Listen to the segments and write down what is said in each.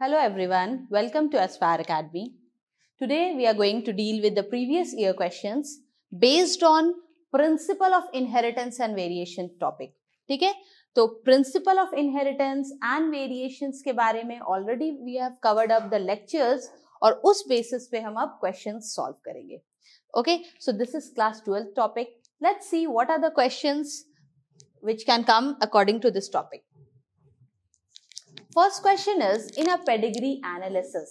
Hello everyone, welcome to Aspire Academy. Today we are going to deal with the previous year questions based on principle of inheritance and variation topic. ठीक है तो principle of inheritance and variations के बारे में already we have covered up the lectures or उस basis पे हम अब questions solve करेंगे. Okay, so this is class 12 topic. Let's see what are the questions which can come according to this topic. First question is in a pedigree analysis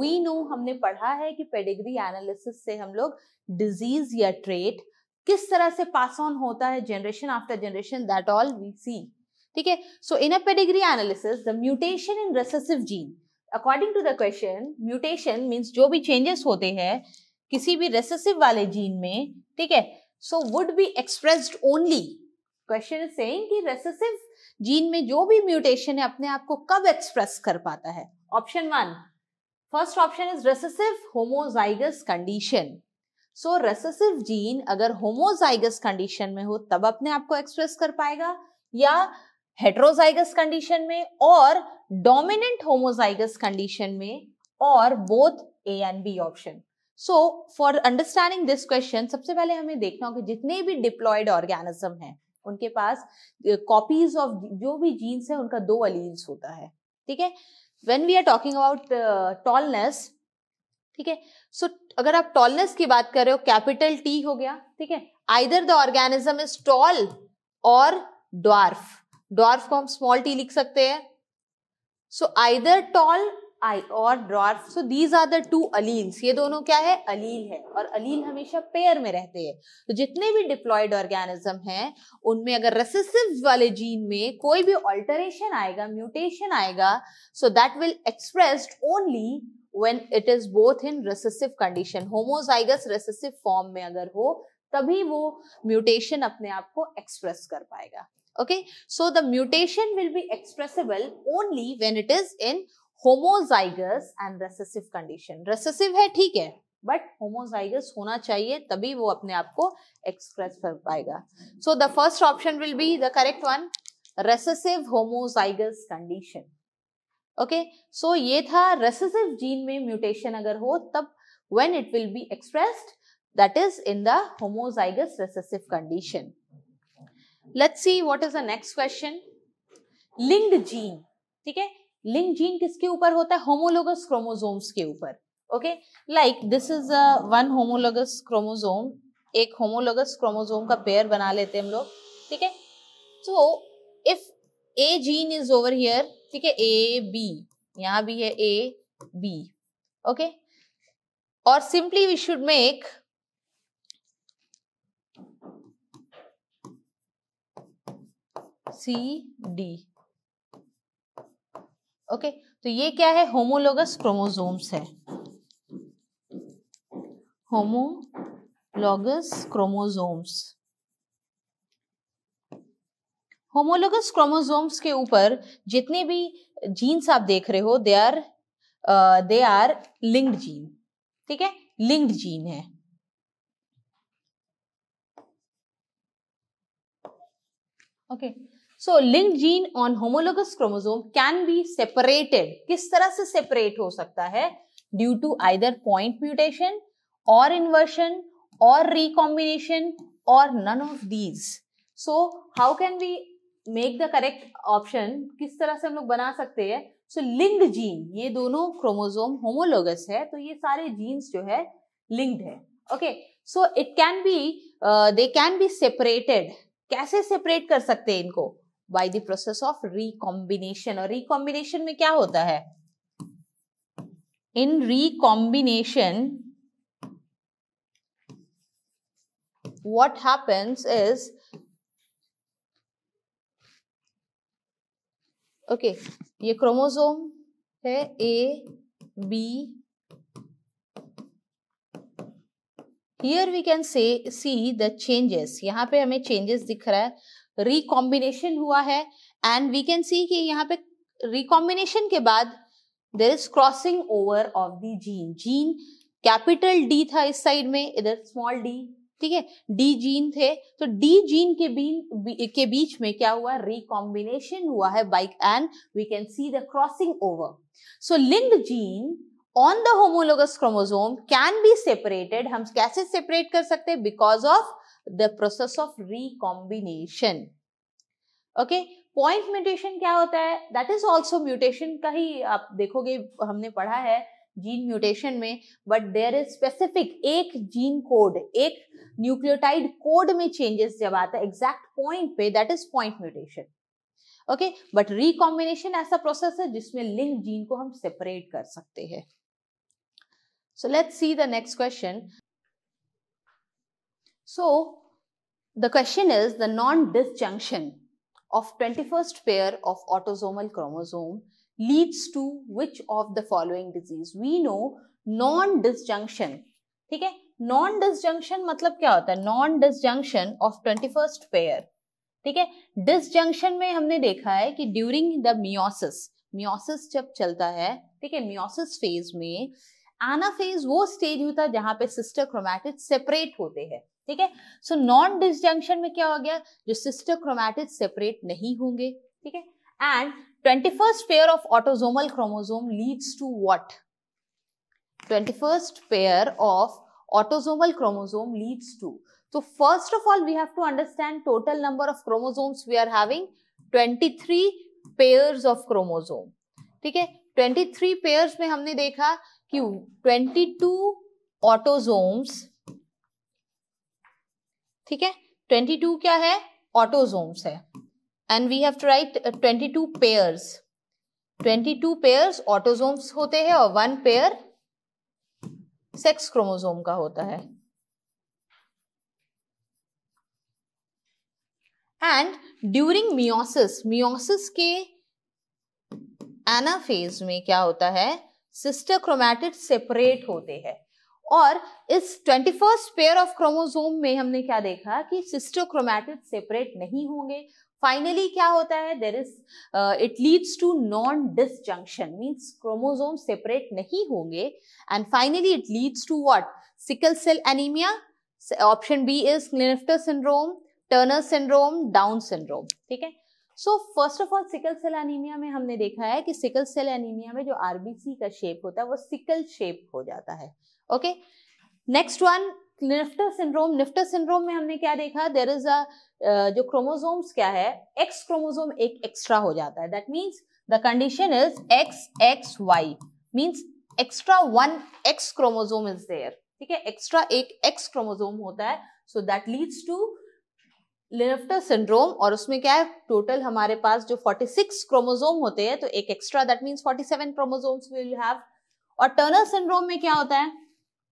we know हमने पढ़ा है कि pedigree analysis से हम लोग disease या trait किस तरह से पास ऑन होता है generation after generation that all we see ठीक है so in a pedigree analysis the mutation in recessive gene according to the question mutation means जो भी चेंजेस होते हैं किसी भी रेसेसिव वाले जीन में ठीक है so would be expressed only question is saying कि जीन में जो भी म्यूटेशन है अपने आप को कब एक्सप्रेस कर पाता है option one first option is recessive homozygous condition so recessive gene अगर होमोजाइगस कंडीशन में हो तब अपने आप को एक्सप्रेस कर पाएगा या हेट्रोजाइगस कंडीशन में और डोमिनेंट होमोजाइगस कंडीशन में और both A and B option so for understanding this question सबसे पहले हमें देखना होगा जितने भी डिप्लॉयड ऑर्गेनिज्म हैं उनके पास कॉपीज ऑफ जो भी जीन्स है उनका दो अलील्स होता है ठीक है when we are talking about tallness ठीक है सो अगर आप टॉलनेस की बात कर रहे हो कैपिटल टी हो गया ठीक है either the organism is tall और डॉर्फ डॉर्फ को हम स्मॉल टी लिख सकते हैं सो आइदर टॉल आई और dwarf so these are the two alleles ये दोनों क्या है अलील है और अलील हमेशा पेयर में रहते हैं तो जितने भी डिप्लॉयड ऑर्गेनिज्म हैं उनमें अगर रेसिसिव वाले जीन में कोई भी ऑल्टरेशन आएगा म्यूटेशन आएगा so that will expressed only when it is both in recessive condition homozygous recessive form में अगर हो तभी वो म्यूटेशन अपने आप को एक्सप्रेस कर पाएगा okay so the mutation will be expressible only when it is in homozygous and recessive condition recessive है ठीक है बट होमोजाइगस होना चाहिए तभी वो अपने आप को एक्सप्रेस कर पाएगा so the first option will be the correct one recessive homozygous condition okay so ये था रेसेसिव जीन में म्यूटेशन अगर हो तब when it will be express that is in the homozygous recessive condition let's see what is the next question link gene ठीक है link gene किसके ऊपर होता है होमोलोगस क्रोमोजोम्स के ऊपर okay like this is one homologous chromosome एक homologous chromosome का पेयर बना लेते हैं हम लोग ठीक है so if a gene is over here ठीक है ए बी यहां भी है ए बी ओके और simply we should make C D okay तो ये क्या है होमोलोगस क्रोमोजोम्स है होमोलोगस क्रोमोजोम्स होमोलोगस क्रोमोजोम्स के ऊपर जितने भी जीन्स आप देख रहे हो they are they are linked gene ठीक है लिंक्ड जीन है okay okay. So link gene on homologous chromosome can be separated किस तरह से सेपरेट हो सकता है due to either point mutation और इन्वर्शन और रिकॉम्बिनेशन और none of these so how can we make the correct option किस तरह से हम लोग बना सकते हैं सो लिंक जीन ये दोनों क्रोमोजोम होमोलोगस है तो ये सारे जीन्स जो है लिंक्ड है okay so it can be they can be separated कैसे सेपरेट कर सकते हैं इनको by the process of recombination और रिकॉम्बिनेशन में क्या होता है in recombination what happens is okay ये क्रोमोजोम है A B here we can say see the changes यहां पे हमें चेंजेस दिख रहा है रिकॉम्बिनेशन हुआ है एंड वी कैन सी कि यहाँ पे रिकॉम्बिनेशन के बाद there is crossing over of the gene gene capital D था इस साइड में इधर स्मॉल डी ठीक है डी जीन थे तो डी जीन के बीन के बीच में क्या हुआ रिकॉम्बिनेशन हुआ है बाइक and we can see the crossing over so link gene on the homologous chromosome can be separated हम कैसे सेपरेट कर सकते हैं because of the process of recombination okay point mutation क्या होता है दैट इज ऑल्सो म्यूटेशन का ही आप देखोगे हमने पढ़ा है जीन म्यूटेशन में बट देयर इज स्पेसिफिक एक जीन कोड एक न्यूक्लियोटाइड कोड में चेंजेस जब आता है एग्जैक्ट पॉइंट पे that is point mutation okay but recombination ऐसा प्रोसेस है जिसमें लिंक जीन को हम सेपरेट कर सकते हैं so let's see the next question So the question is the non-disjunction of 21st pair of autosomal chromosome leads to which of the following disease? We know non-disjunction. ठीक है non disjunction मतलब क्या होता है non disjunction of twenty first pair ठीक है disjunction में हमने देखा है कि ड्यूरिंग द मियोसिस मियोसिस जब चलता है ठीक है मियोसिस फेज में एनाफेज वो स्टेज होता है जहां पे सिस्टर क्रोमैटिड सेपरेट होते हैं ठीक है सो नॉन डिसजंक्शन में क्या हो गया जो सिस्टर क्रोमैटिड सेपरेट नहीं होंगे ठीक है and twenty first pair of autosomal chromosome leads to what twenty first pair of autosomal chromosome leads to तो first of all we have to understand total number of chromosomes we are having 23 pairs of chromosome ठीक है twenty three pair में हमने देखा कि twenty two autosomes ठीक है twenty two क्या है ऑटोजोम्स है and we have to right twenty two pairs twenty two pairs autosomes होते हैं और वन पेयर सेक्स क्रोमोजोम का होता है एंड ड्यूरिंग मियोसिस मियोसिस के एनाफेज में क्या होता है सिस्टर क्रोमैटिड सेपरेट होते हैं और इस twenty first pair of chromosome में हमने क्या देखा कि क्रोमैटिड सेपरेट नहीं होंगे फाइनली क्या होता है there is it leads to non disjunction means chromosome separate नहीं होंगे and finally it leads to what sickle cell anaemia option B is Klinefelter syndrome Turner syndrome Down syndrome ठीक है so first of all sickle cell anaemia में हमने देखा है कि sickle cell anaemia में जो आरबीसी का शेप होता है वो सिकल शेप हो जाता है okay next one Klinefelter syndrome Klinefelter syndrome में हमने क्या देखा देर इज अ जो क्रोमोजोम्स क्या है एक्स क्रोमोजोम एक एक्स्ट्रा हो जाता है that means the condition is X X Y means extra one X chromosome is there ठीक है एक्स्ट्रा एक एक्स क्रोमोजोम होता है so that leads to Klinefelter syndrome और उसमें क्या है टोटल हमारे पास जो 46 क्रोमोजोम होते हैं तो एक extra that means 47 seven will have और टर्नर सिंड्रोम में क्या होता है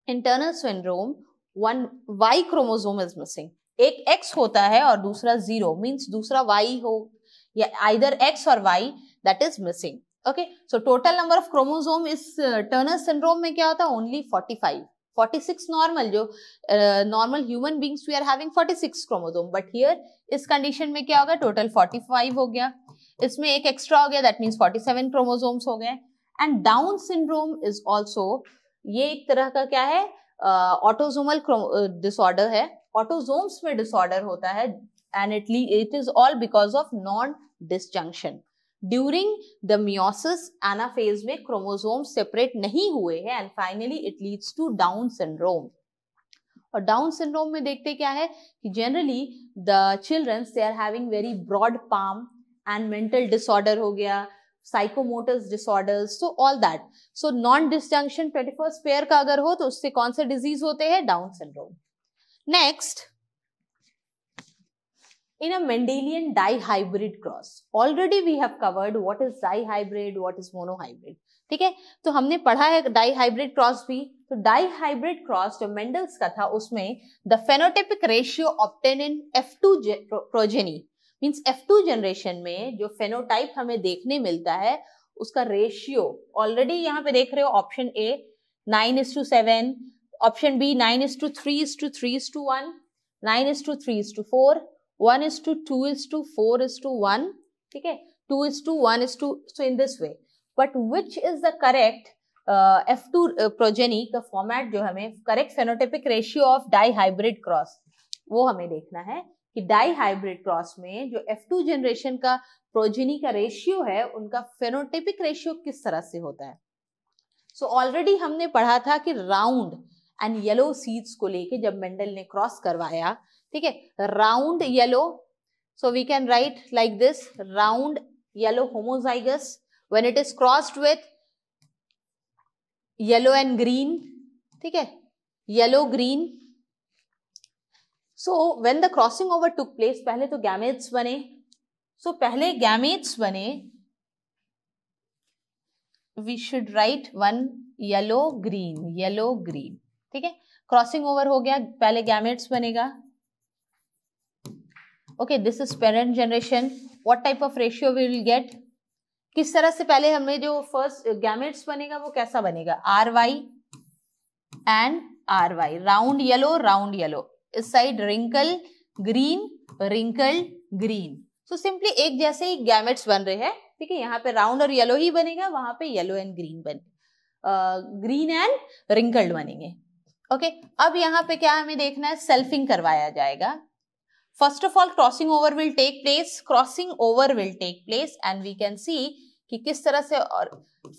in Turner syndrome one Y chromosome is missing एक एक्स होता है और दूसरा जीरो मीन्स दूसरा वाई हो या आइदर एक्स और Y that is missing okay so total number of chromosome इस टर्नर सिंड्रोम में क्या होता है ओनली 45 46 नॉर्मल जो normal human beings we are having 46 chromosome but here इस कंडीशन में क्या होगा टोटल 45 हो गया इसमें एक एक्स्ट्रा हो गया दैट मींस 47 क्रोमोजोम्स हो गए and Down syndrome is also ये एक तरह का क्या है ऑटोजोमल डिसऑर्डर है ऑटोजोम्स में डिसऑर्डर होता है and it it is all because of non disjunction during the meiosis anaphase में क्रोमोजोम सेपरेट नहीं हुए हैं and finally it leads to Down syndrome और डाउन सिंड्रोम में देखते क्या है कि generally the childrens they are having very broad palm and mental disorder हो गया psychomotors disorders so all that so non disjunction twenty first pair का अगर हो तो उससे कौन से डिजीज होते हैं Down syndrome next in a Mendelian dihybrid cross already we have covered have is dihybrid dihybrid, is monohybrid ठीक है तो हमने पढ़ा है डाई हाइब्रिड क्रॉस भी तो डाई हाइब्रिड क्रॉस जो मेंडल्स का था उसमें the phenotypic ratio obtained in F two progeny means F two generation में जो फेनोटाइप हमें देखने मिलता है उसका रेशियो ऑलरेडी यहाँ पे देख रहे हो option A nine is to seven option B nine is to three is to three is to one nine is to three is to four one is to two is to four is to one ठीक है two is to one is to so in this way but which is the correct F two progeny का format जो हमें correct phenotypic ratio of dihybrid cross वो हमें देखना है कि डाई हाइब्रिड क्रॉस में जो F2 जनरेशन का प्रोजिनी का रेशियो है उनका फेनोटिपिक रेशियो किस तरह से होता है सो so, ऑलरेडी हमने पढ़ा था कि राउंड एंड येलो सीड्स को लेके जब मेंडल ने क्रॉस करवाया ठीक है round yellow so we can write like this round yellow homozygous when it is crossed with yellow and green ठीक है yellow green so when the crossing over took place पहले तो गैमेट्स बने so so, पहले gametes बने we should write one yellow green yellow green ठीक है crossing over हो गया पहले गैमेट्स बनेगा okay this is parent generation what type of ratio we will get किस तरह से पहले हमने जो फर्स्ट गैमेट्स बनेगा वो कैसा बनेगा R Y and R Y round yellow round yellow इस side wrinkle green wrinkle green so simply एक जैसे ही गैमेट्स बन रहे हैं ठीक है यहाँ पे राउंड और येलो ही बनेगा वहां पे येलो एंड ग्रीन बने ग्रीन एंड रिंकल्ड बनेंगे ओके okay, अब यहाँ पे क्या हमें देखना है सेल्फिंग करवाया जाएगा first of all crossing over will take place crossing over will take place and we can see कि किस तरह से और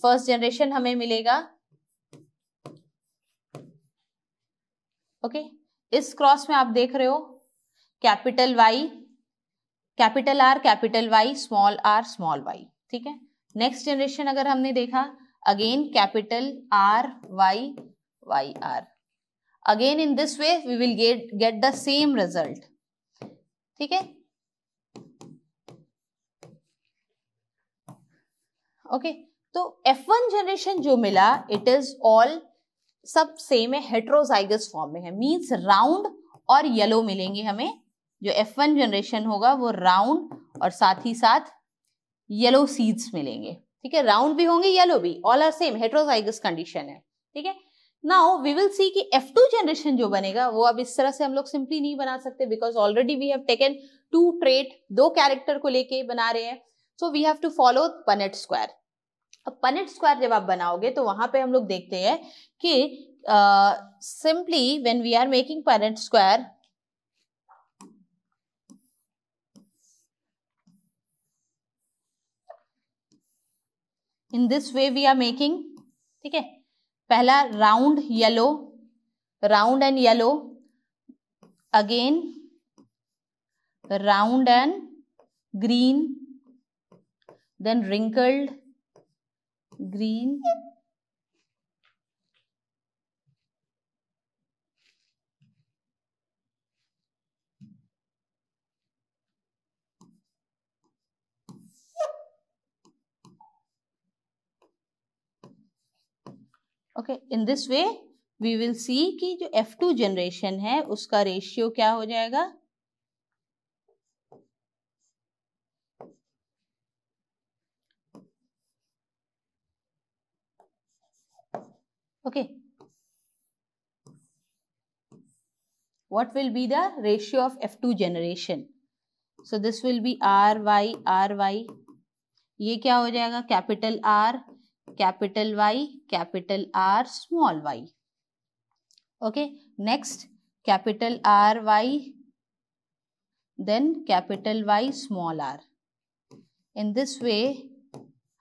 फर्स्ट जनरेशन हमें मिलेगा ओके okay? इस क्रॉस में आप देख रहे हो capital Y capital R capital Y small R small Y ठीक है नेक्स्ट जनरेशन अगर हमने देखा again capital R Y Y R again in this way we will get get the same result ठीक है ओके तो एफ वन जनरेशन जो मिला इट इज ऑल सब सेम है हेट्रोजाइगस फॉर्म में है मीन्स राउंड और येलो मिलेंगे हमें जो एफ वन जनरेशन होगा वो राउंड और साथ ही साथ येलो सीड्स मिलेंगे ठीक है राउंड भी होंगे येलो भी all are same heterozygous condition है ठीक है नाउ वी विल सी कि एफ टू जनरेशन जो बनेगा वो अब इस तरह से हम लोग सिंपली नहीं बना सकते because already we have taken two trait दो कैरेक्टर को लेके बना रहे हैं so we have to follow Punnett square अब पनेट स्क्वायर जब आप बनाओगे तो वहां पे हम लोग देखते हैं कि simply when we are making Punnett square in this way we are making ठीक है पहला round yellow round and yellow again round and green then wrinkled green okay in this way we will see कि जो F2 generation है उसका ratio क्या हो जाएगा okay what will be the ratio of f2 generation so this will be ry ry ये क्या हो जाएगा capital R capital Y capital R small Y okay next capital R Y then capital Y small R in this way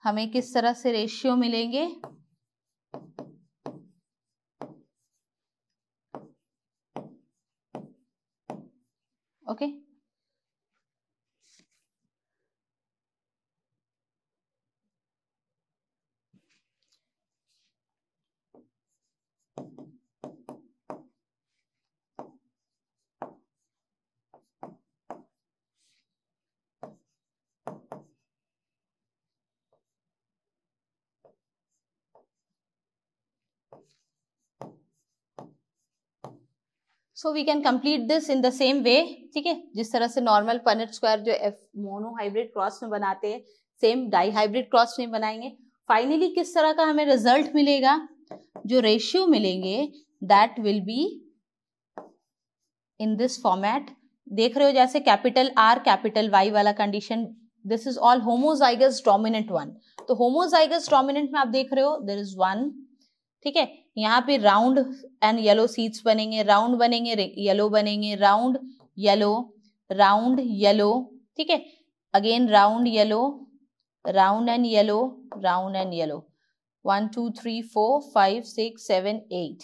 हमें किस तरह से ratio मिलेंगे okay so we can complete this in the same way ठीक है जिस तरह से नॉर्मल पनट स्क्वायर जो एफ मोनो हाइब्रिड क्रॉस में बनाते हैं सेम हाइब्रिड क्रॉस में बनाएंगे फाइनली किस तरह का हमें रिजल्ट मिलेगा जो रेशियो मिलेंगे that will be in this format देख रहे हो जैसे कैपिटल आर कैपिटल वाई वाला condition this is all homozygous dominant one तो होमोजाइगस डोमिनेंट में आप देख रहे हो देर इज वन ठीक है यहाँ पे राउंड एंड येलो सीड्स बनेंगे राउंड बनेंगे येलो बनेंगे राउंड येलो राउंड येलो ठीक है again round yellow round and yellow round and yellow one two three four five six seven eight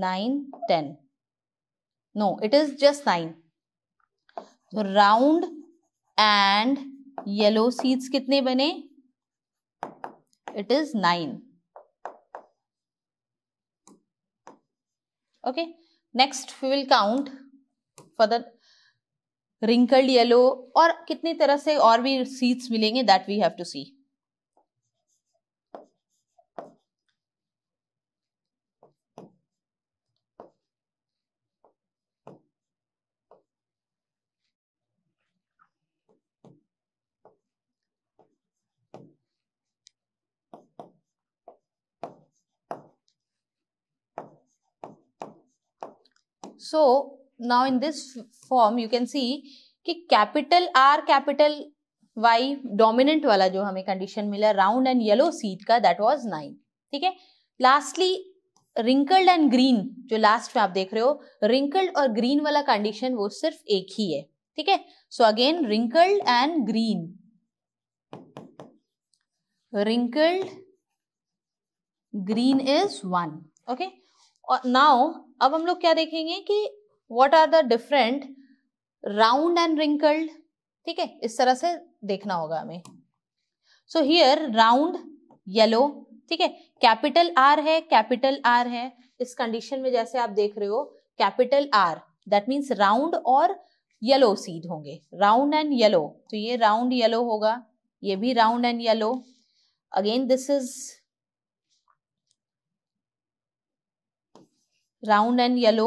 nine ten no it is just nine round and yellow seeds कितने बने it is nine okay next we will count for the wrinkled yellow or कितनी tarah se aur bhi seeds milenge that we have to see so now in this form you can see कि capital R capital Y dominant वाला जो हमें condition मिला round and yellow seed का that was nine ठीक है lastly wrinkled and green जो last में आप देख रहे हो रिंकल्ड और ग्रीन वाला कंडीशन वो सिर्फ एक ही है ठीक है so again wrinkled and green wrinkled green is one okay और नाउ अब हम लोग क्या देखेंगे कि what are the different round and wrinkled ठीक है इस तरह से देखना होगा हमें सो हियर राउंड येलो ठीक है कैपिटल आर है कैपिटल आर है इस कंडीशन में जैसे आप देख रहे हो capital R that means round और येलो सीड होंगे राउंड एंड येलो तो ये राउंड येलो होगा ये भी round and yellow again this is round and yellow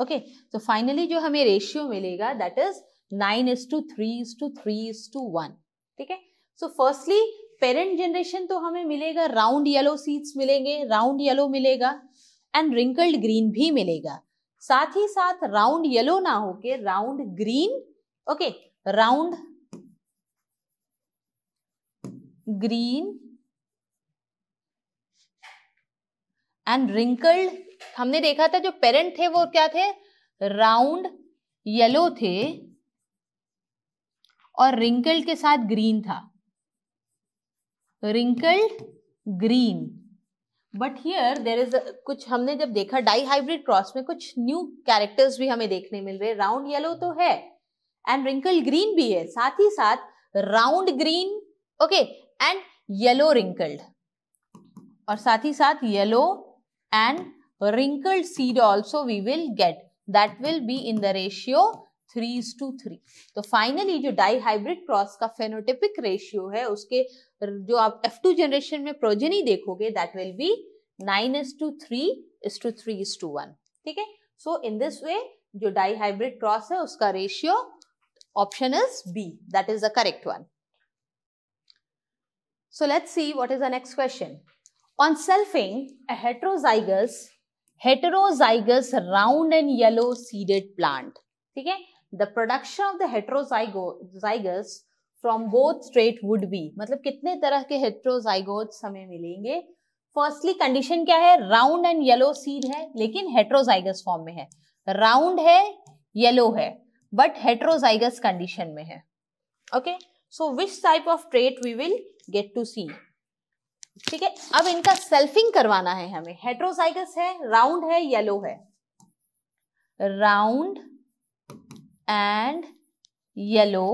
okay तो फाइनली जो हमें रेशियो मिलेगा that is nine is to three is to three is to one ठीक है सो फर्स्टली पेरेंट जनरेशन तो हमें मिलेगा राउंड येलो सीड्स मिलेंगे राउंड येलो मिलेगा एंड रिंकल्ड ग्रीन भी मिलेगा साथ ही साथ राउंड येलो ना होके round green okay round green and wrinkled हमने देखा था जो पेरेंट थे वो क्या थे राउंड येलो थे और रिंकल्ड के साथ ग्रीन था wrinkled green but here there is कुछ हमने जब देखा डाई हाइब्रिड क्रॉस में कुछ न्यू कैरेक्टर्स भी हमें देखने मिल रहे राउंड येलो तो है एंड रिंकल्ड ग्रीन भी है साथ ही साथ round green okay and yellow wrinkled और साथ ही साथ yellow and wrinkled seed also we will get. That will be in the ratio three is to three तो फाइनली जो डाई हाइब्रिड क्रॉस का फेनोटिपिक रेशियो है उसके जो आप एफ टू जनरेशन में प्रोजेनी देखोगे that will be nine is to three is to three is to one ठीक है सो इन दिस वे जो डाई हाइब्रिड क्रॉस है उसका ratio option is B that is the correct one so let's see is the next question On selfing, a heterozygous, heterozygous round and yellow seeded plant. Okay? The production of the heterozygous from both straight would be मतलब कितने तरह के heterozygotes हमें मिलेंगे firstly condition क्या है round and yellow seed है लेकिन हेट्रोजाइगस फॉर्म में है राउंड है येलो है बट हेट्रोजाइगस कंडीशन में है okay so which type of trait we will get to see ठीक है अब इनका सेल्फिंग करवाना है हमें हेट्रोसाइगस है राउंड है येलो है round and yellow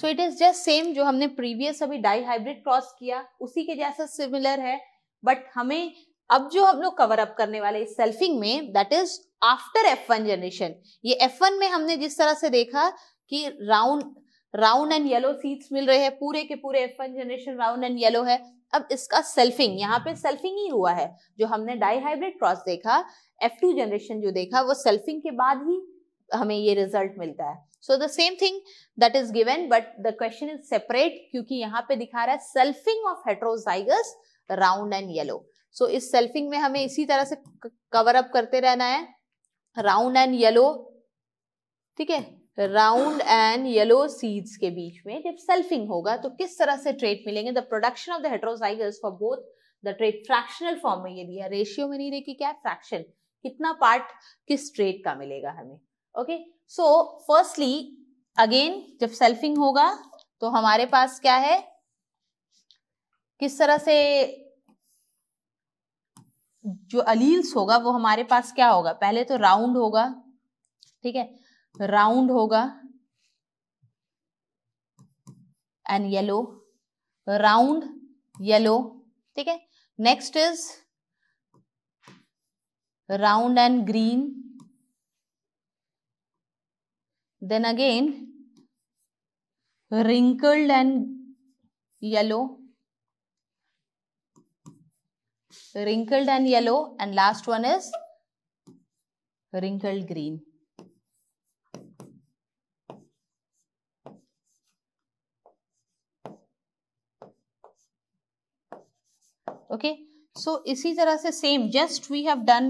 so it is just same जो हमने प्रीवियस अभी डाई हाइब्रिड क्रॉस किया उसी के जैसा सिमिलर है बट हमें अब जो हम लोग कवर अप करने वाले इस सेल्फिंग में that is after F one generation ये एफ वन में हमने जिस तरह से देखा कि round round and yellow seeds मिल रहे हैं पूरे के पूरे F one generation round and yellow है अब इसका सेल्फिंग यहाँ पे सेल्फिंग ही हुआ है जो हमने डाई हाइब्रिड क्रॉस देखा एफ टू जनरेशन जो देखा वो सेल्फिंग के बाद ही हमें ये रिजल्ट मिलता है so the same thing that is given but the question is separate क्योंकि यहाँ पे दिखा रहा है selfing of heterozygous round and yellow so इस सेल्फिंग में हमें इसी तरह से कवर अप करते रहना है राउंड एंड येलो ठीक है राउंड एंड येलो सीड्स के बीच में जब सेल्फिंग होगा तो किस तरह से ट्रेट मिलेंगे the production of the heterozygous for both the trait fractional form में ये दिया रेशियो में नहीं देखिए क्या फ्रैक्शन कितना पार्ट किस ट्रेट का मिलेगा हमें ओके सो फर्स्टली अगेन जब सेल्फिंग होगा तो हमारे पास क्या है किस तरह से जो अलील्स होगा वो हमारे पास क्या होगा पहले तो राउंड होगा ठीक है राउंड होगा एंड येलो राउंड येलो ठीक है next is round and green then again wrinkled and yellow wrinkled and yellow and last one is wrinkled green okay so इसी तरह से same just we have done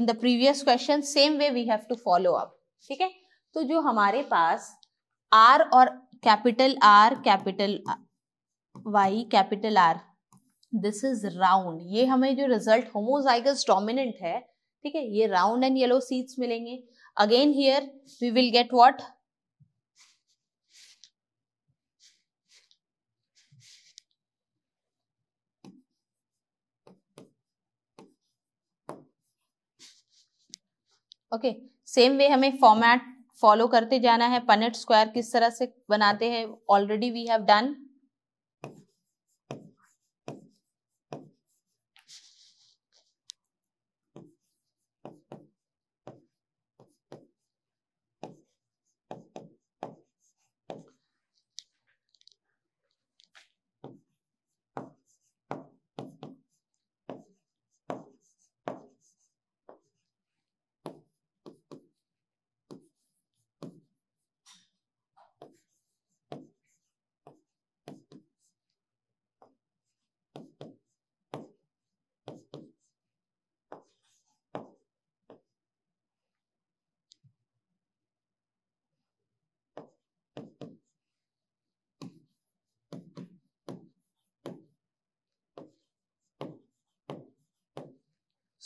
in the previous question same way we have to follow up ठीक है तो जो हमारे पास R और capital R capital Y capital R this is round ये हमें जो रिजल्ट होमोजाइगस डोमिनेंट है ठीक है ये राउंड एंड येलो सीड्स मिलेंगे again here we will get what okay same way हमें फॉर्मेट फॉलो करते जाना है पनेट स्क्वायर किस तरह से बनाते हैं already we have done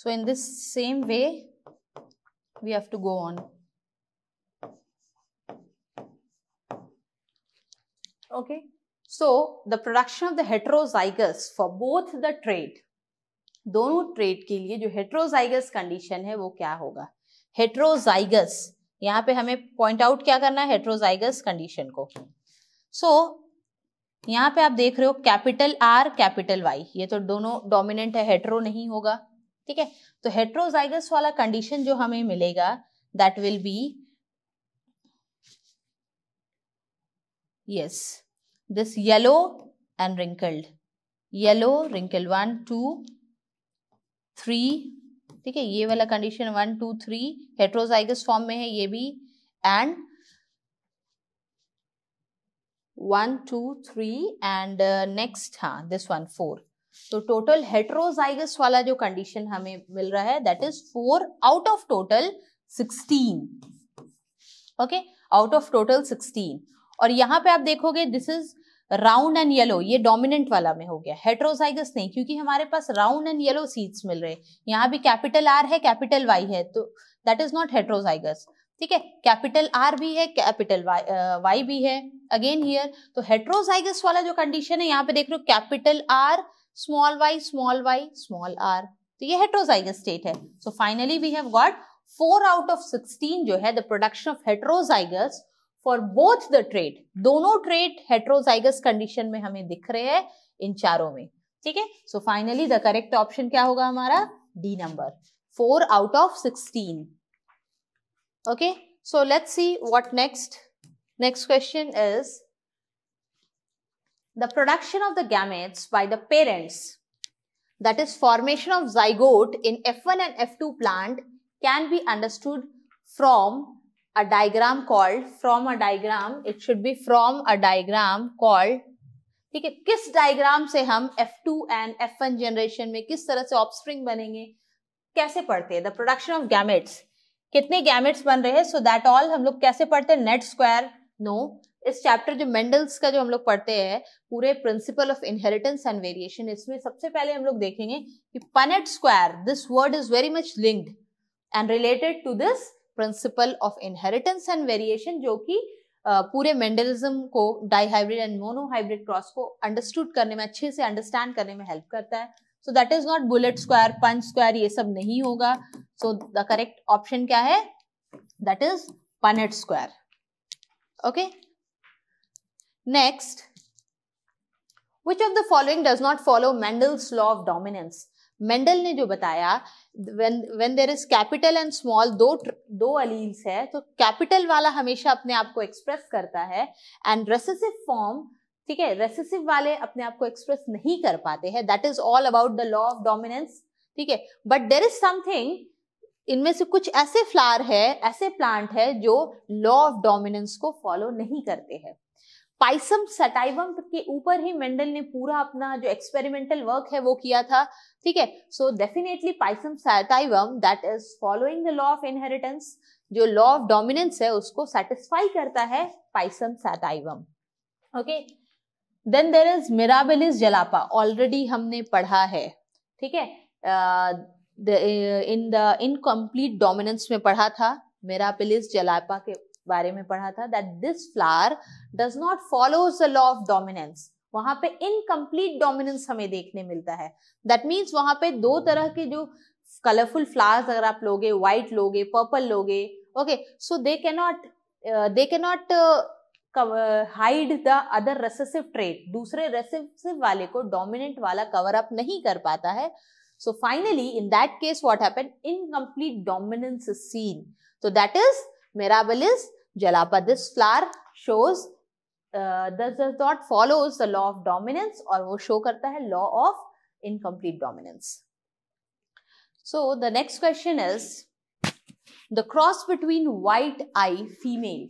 so in this same way we have to go on okay so the production of the heterozygous for both the trait dono trait ke liye jo heterozygous condition hai wo kya hoga heterozygous यहाँ पे हमें point out क्या करना है heterozygous condition को सो so, यहाँ पे आप देख रहे हो कैपिटल आर कैपिटल वाई ये तो दोनों डोमिनेंट है हेट्रो नहीं होगा ठीक है तो हेट्रोजाइगस वाला कंडीशन जो हमें मिलेगा that will be yes this yellow and wrinkled yellow wrinkle one two three ठीक है ये वाला condition one two three heterozygous form में है ये भी and one two three and next हाँ दिस वन फोर तो टोटल हेट्रोजाइगस वाला जो कंडीशन हमें मिल रहा है that is four out of total sixteen okay out of total sixteen और यहां पे आप देखोगे this is round and yellow ये डोमिनेंट वाला में हो गया हेट्रोजाइगस नहीं क्योंकि हमारे पास राउंड एंड येलो सीड्स मिल रहे हैं यहाँ भी कैपिटल आर है कैपिटल वाई है तो दैट इज नॉट हेट्रोजाइगस ठीक है कैपिटल आर भी है कैपिटल वाई uh, भी है अगेन हियर तो हेट्रोजाइगस वाला जो कंडीशन है यहाँ पे देख रहे हो capital R small Y small Y small R तो ये हेट्रोजाइगस स्टेट है so finally we have got four out of sixteen जो है the production of heterozygous for both the trade दोनों ट्रेड हेट्रोजाइगस कंडीशन में हमें दिख रहे हैं इन चारों में ठीक है so finally the correct option क्या होगा हमारा D number four out of sixteen okay so let's see what next next question is the production of the gametes by the parents, that is formation of zygote in F1 and F2 plant can be understood from a diagram called from a diagram it should be from a diagram called ठीक है किस diagram से हम F2 and F1 generation में किस तरह से offspring बनेंगे कैसे पढ़ते हैं द प्रोडक्शन ऑफ गैमेट्स कितने गैमेट्स बन रहे हैं सो दैट ऑल हम लोग कैसे पढ़ते हैं नेट स्क्वायर नो इस चैप्टर जो मेंडल्स का जो हम लोग पढ़ते हैं पूरे principle of inheritance and variation इसमें सबसे पहले हम लोग देखेंगे कि Punnett square this word is very much linked and related to this principle of inheritance and variation जो कि पूरे मेंडलिज्म को डाईहाइब्रिड एंड मोनोहाइब्रिड क्रॉस को अंडरस्टूड करने में अच्छे से अंडरस्टैंड करने में हेल्प करता है so that is not bullet square punch square ये सब नहीं होगा सो द करेक्ट ऑप्शन क्या है that is Punnett square okay okay? Next which of the following does not follow Mendel's law of dominance Mendel ने जो बताया when when there is capital and small दो दो अलील्स है तो capital वाला हमेशा अपने आप को एक्सप्रेस करता है एंड रेसेसिव फॉर्म ठीक है रेसेसिव वाले अपने आप को एक्सप्रेस नहीं कर पाते हैं that is all about the law of dominance ठीक है बट देर इज समथिंग इनमें से कुछ ऐसे फ्लावर है ऐसे प्लांट है जो लॉ ऑफ डोमिनेंस को फॉलो नहीं करते हैं पाइसम सटाइवम के ऊपर ही मेंडल ने पूरा अपना जो एक्सपेरिमेंटल वर्क है वो किया था ठीक है so definitely Pisum sativum that is following the law of inheritance जो लॉ ऑफ डोमिनेंस है उसको सेटिस्फाई करता है Pisum sativum okay then there is Mirabilis jalapa already हमने पढ़ा है ठीक है इन द इनकम्प्लीट डोमिनेंस में पढ़ा था मेरापिलिस जलापा के बारे में पढ़ा था that this flower does not follows the law of dominance वहां पे इनकम्प्लीट डोमिनेंस हमें देखने मिलता है दैट मीन्स वहां पे दो तरह के जो कलरफुल फ्लावर्स अगर आप लोगे व्हाइट लोगे पर्पल लोगे okay so they not they not hide the other recessive trait दूसरे रेसेसिव वाले को डोमिनेंट वाला कवर अप नहीं कर पाता है so finally in that case what happen incomplete dominance seen तो that is Mirabilis is jalapa this flower shows uh, does, does not follows the law of dominance or वो show करता है law of incomplete dominance. So the next question is the cross between white eye female.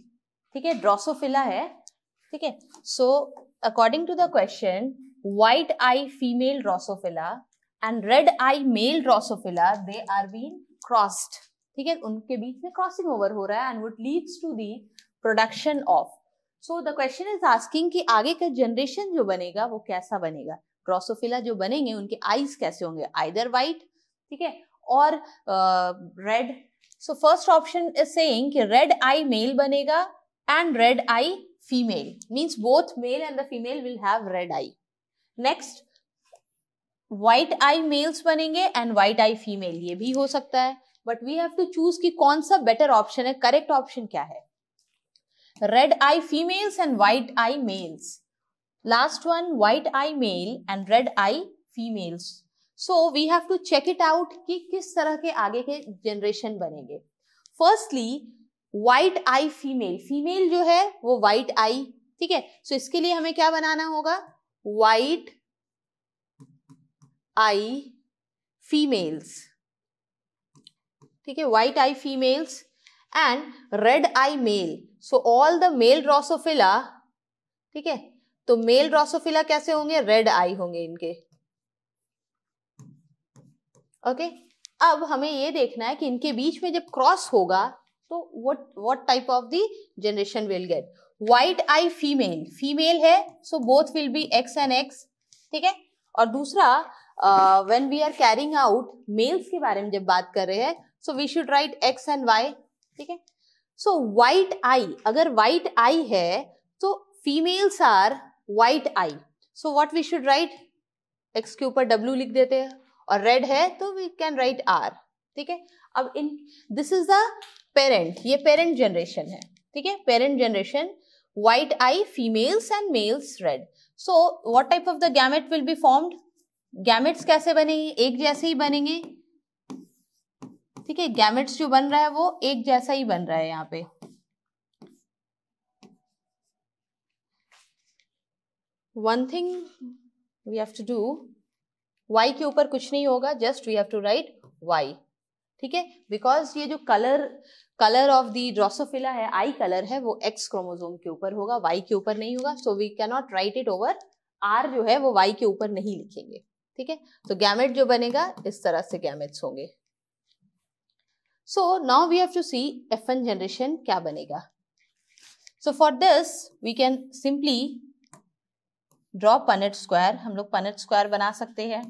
ठीक है drosophila है ठीक है so according to the question white eye female drosophila and red eye male drosophila they are being crossed ठीक है उनके बीच में crossing over हो रहा है and what leads to the production of so the question is asking कि आगे का जनरेशन जो बनेगा वो कैसा बनेगा ड्रोसोफिला जो बनेंगे उनके आईज कैसे होंगे आइदर वाइट ठीक है और red so first option is saying कि रेड आई मेल बनेगा and red eye female means both male and the female will have red eye next white eye males बनेंगे एंड व्हाइट आई फीमेल ये भी हो सकता है but we have to choose कि कौन सा बेटर ऑप्शन है करेक्ट ऑप्शन क्या है red eye females and white eye males last one white eye male and red eye females so we have to check it out कि किस तरह के आगे के जनरेशन बनेंगे firstly white eye female female जो है वो व्हाइट आई ठीक है सो इसके लिए हमें क्या बनाना होगा व्हाइट आई फीमेल्स ठीक है white eye females and red eye male so all the male Drosophila ठीक है तो मेल ड्रोसोफिला कैसे होंगे रेड आई होंगे इनके ओके okay? अब हमें ये देखना है कि इनके बीच में जब क्रॉस होगा तो what what type of the generation will get white eye female female है so both will be X and X ठीक है और दूसरा when we are carrying out males के बारे में जब बात कर रहे हैं so we should write X and Y ठीक है सो वाइट आई अगर वाइट आई है तो females are white eye so what we should write X के ऊपर डब्ल्यू लिख देते हैं और रेड है तो वी कैन राइट आर ठीक है अब in this is the parent ये पेरेंट जनरेशन है ठीक है parent generation white eye females and males red so what type of the gamete will be formed gametes कैसे बनेंगे एक जैसे ही बनेंगे ठीक है गैमेट्स जो बन रहा है वो एक जैसा ही बन रहा है यहाँ पे one thing we have to do Y के ऊपर कुछ नहीं होगा just we have to write Y ठीक है बिकॉज ये जो colour colour of the Drosophila है आई कलर है वो एक्स क्रोमोजोम के ऊपर होगा वाई के ऊपर नहीं होगा so we can not write it over R जो है वो वाई के ऊपर नहीं लिखेंगे ठीक है तो गैमेट जो बनेगा इस तरह से गैमेट्स होंगे So now we have to see Fn generation क्या बनेगा. So for this we can simply draw Punnett square. हम लोग Punnett square बना सकते हैं.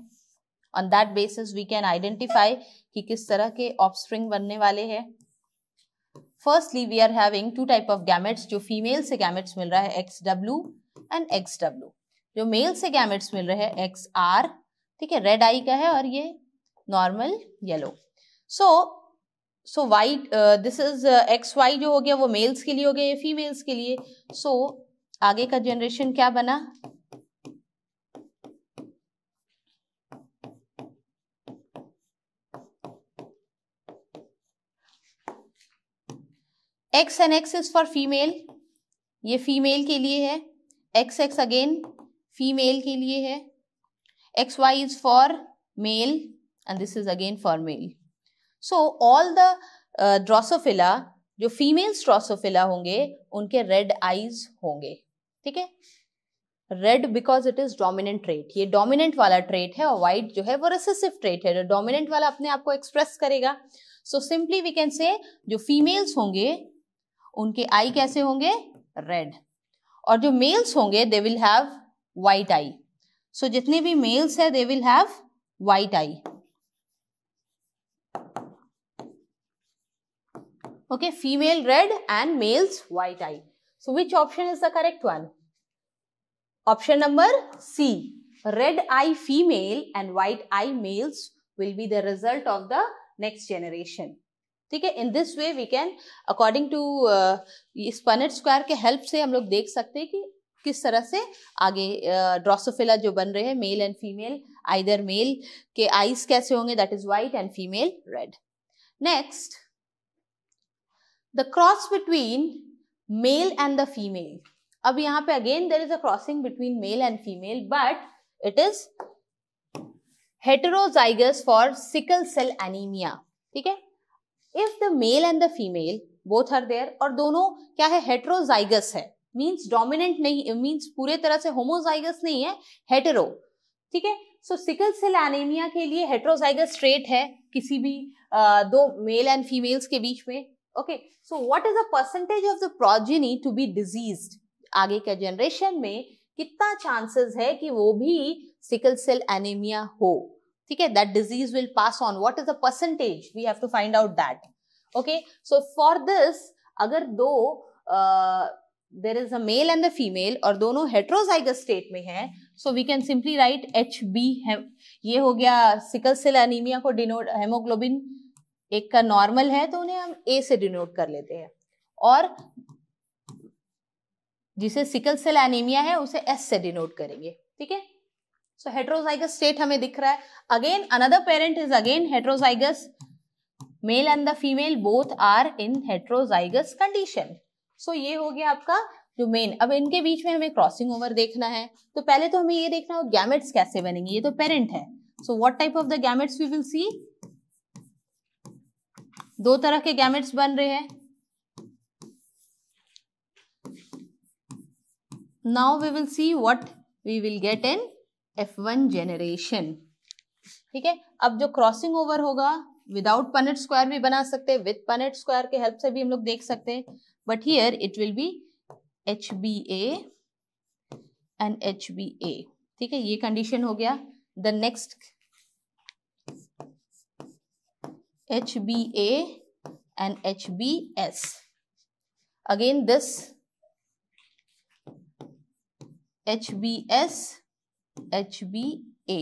On that basis we can identify कि किस तरह के offspring बनने वाले हैं. Firstly we are having two type of gametes जो female से gametes मिल रहा है XW and XW. जो male से gametes मिल रहे हैं XR ठीक है रेड आई का है और ये normal yellow so so Y this is X Y जो हो गया वो मेल्स के लिए हो गया या फीमेल्स के लिए सो so, आगे का जनरेशन क्या बना X and X is for female ये फीमेल के लिए है एक्स एक्स अगेन फीमेल के लिए है X Y is for male and this is again for male so all the Drosophila जो फीमेल्स ड्रोसोफिला होंगे उनके रेड आईज होंगे ठीक है red because it is dominant trait ये डोमिनेंट वाला ट्रेट है और व्हाइट जो है वो रेसेसिव ट्रेट है जो डोमिनेंट वाला अपने आप को एक्सप्रेस करेगा सो सिंपली वी कैन से जो फीमेल्स होंगे उनके आई कैसे होंगे रेड और जो मेल्स होंगे they will have white eye so जितने भी मेल्स है they will have white eye Okay, female red and male's white eye. So which option is the correct one? Option number C. Red eye female and white eye males will be the result of the next generation. ठीक है in this way we can according to इस Punnett square के help से हम लोग देख सकते हैं कि किस तरह से आगे ड्रोसोफिला uh, जो बन रहे हैं male and female either male के आईज कैसे होंगे that is white and female red next the cross between male and the female अब यहां पे again there is a crossing between male and female but it is heterozygous for sickle cell anaemia ठीक है if the male and the female both are there और दोनों क्या है heterozygous है मीन्स डोमिनेंट नहीं मीन्स पूरे तरह से होमोजाइगस नहीं है hetero ठीक है सो सिकल सेल एनीमिया के लिए हेट्रोजाइगस स्ट्रेट है किसी भी आ, दो मेल एंड फीमेल्स के बीच में okay so what is the percentage of the progeny to be diseased आगे के जनरेशन में कितना चांसेस है कि वो भी सिकल सेल एनीमिया हो ठीक है that disease will pass on what is the percentage we have to find out that okay so for this अगर दो there is a male and the female और दोनों हेट्रोजाइग स्टेट में है so we can simply write H B ये हो गया sickle cell anaemia को डिनोट हेमोग्लोबिन एक का नॉर्मल है तो उन्हें हम ए से डिनोट कर लेते हैं और जिसे सिकल सेल एनीमिया है उसे एस से डिनोट करेंगे ठीक है सो हेट्रोजाइगस स्टेट हमें दिख रहा है again another parent is again heterozygous male and the female both are in heterozygous condition so ये हो गया आपका जो मेन अब इनके बीच में हमें क्रॉसिंग ओवर देखना है तो पहले तो हमें ये देखना हो गैमेट्स कैसे बनेंगे ये तो पेरेंट है so what type of the gametes we will see दो तरह के गैमेट्स बन रहे हैं we will see see we will get get F one generation ठीक है अब जो क्रॉसिंग ओवर होगा विदाउट पनेट स्क्वायर भी बना सकते हैं विथ पनेट स्क्वायर के हेल्प से भी हम लोग देख सकते हैं but here it will be H B A and H B A ठीक है ये कंडीशन हो गया the next H B A and H B S again this H B S H B A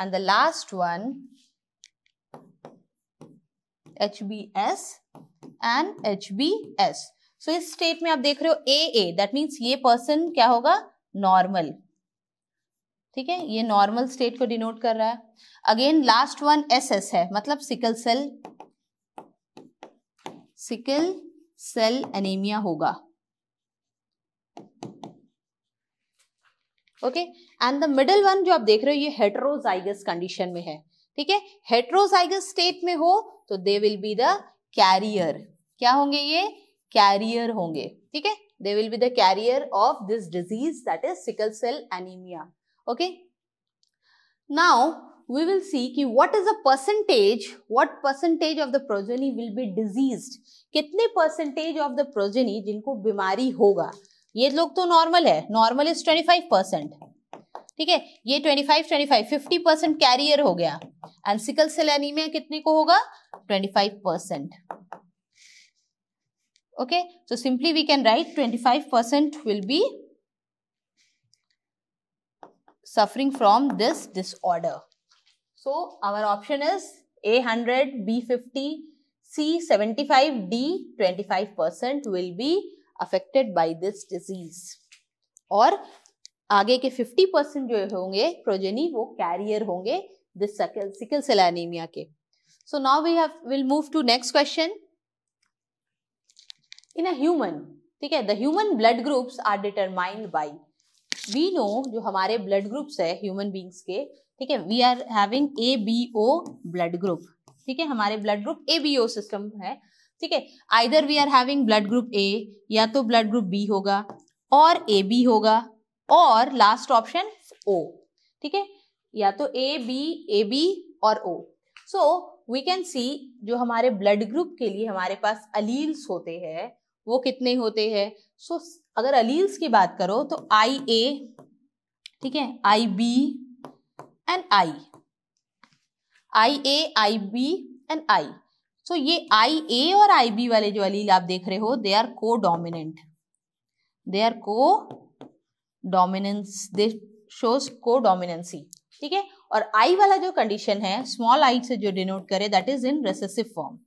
and the last one H B S and H B S so इस state में आप देख रहे हो A A that means ये person क्या होगा normal ठीक है ये नॉर्मल स्टेट को डिनोट कर रहा है again last one S S है मतलब sickle cell sickle cell anaemia होगा okay and the middle one जो आप देख रहे हो ये हेट्रोजाइगस कंडीशन में है ठीक है हेट्रोजाइगस स्टेट में हो तो they will be the carrier क्या होंगे ये कैरियर होंगे ठीक है they will be the carrier of this disease that is sickle cell anaemia okay now we will see कि what is the percentage what percentage of the progeny will be diseased कितने percentage of the progeny जिनको बीमारी होगा ये लोग तो normal है normal is 25 percent ठीक है ये 25 25 50 परसेंट कैरियर हो गया एंड सिकल सेल एनीमिया कितने को होगा 25 percent okay so simply we can write 25 percent will be suffering from this disorder. So our option is A 100, B 50, C 75, D 25% will be affected by this disease. और आगे के 50 percent जो होंगे progeny वो career होंगे this sickle cell anaemia के so now we have will move to next question in a human ठीक है the human blood groups are determined by we know जो हमारे ब्लड ग्रुप्स है ह्यूमन बींग्स के ठीक है we are having A B O blood group ठीक है हमारे blood group A B O system है ठीक है either we are having blood group A या तो ब्लड ग्रुप बी होगा और ए बी होगा और लास्ट ऑप्शन ओ ठीक है या तो ए बी ए बी और ओ सो वी कैन सी जो हमारे ब्लड ग्रुप के लिए हमारे पास अलील्स होते हैं वो कितने होते हैं सो अगर अलील्स की बात करो तो आई ए ठीक है I B and I I A I B and I so ये आई ए और आई बी वाले जो अलील आप देख रहे हो they are codominant they are codominance they shows codominancy ठीक है और आई वाला जो कंडीशन है स्मॉल आई से जो डिनोट करे that is in recessive form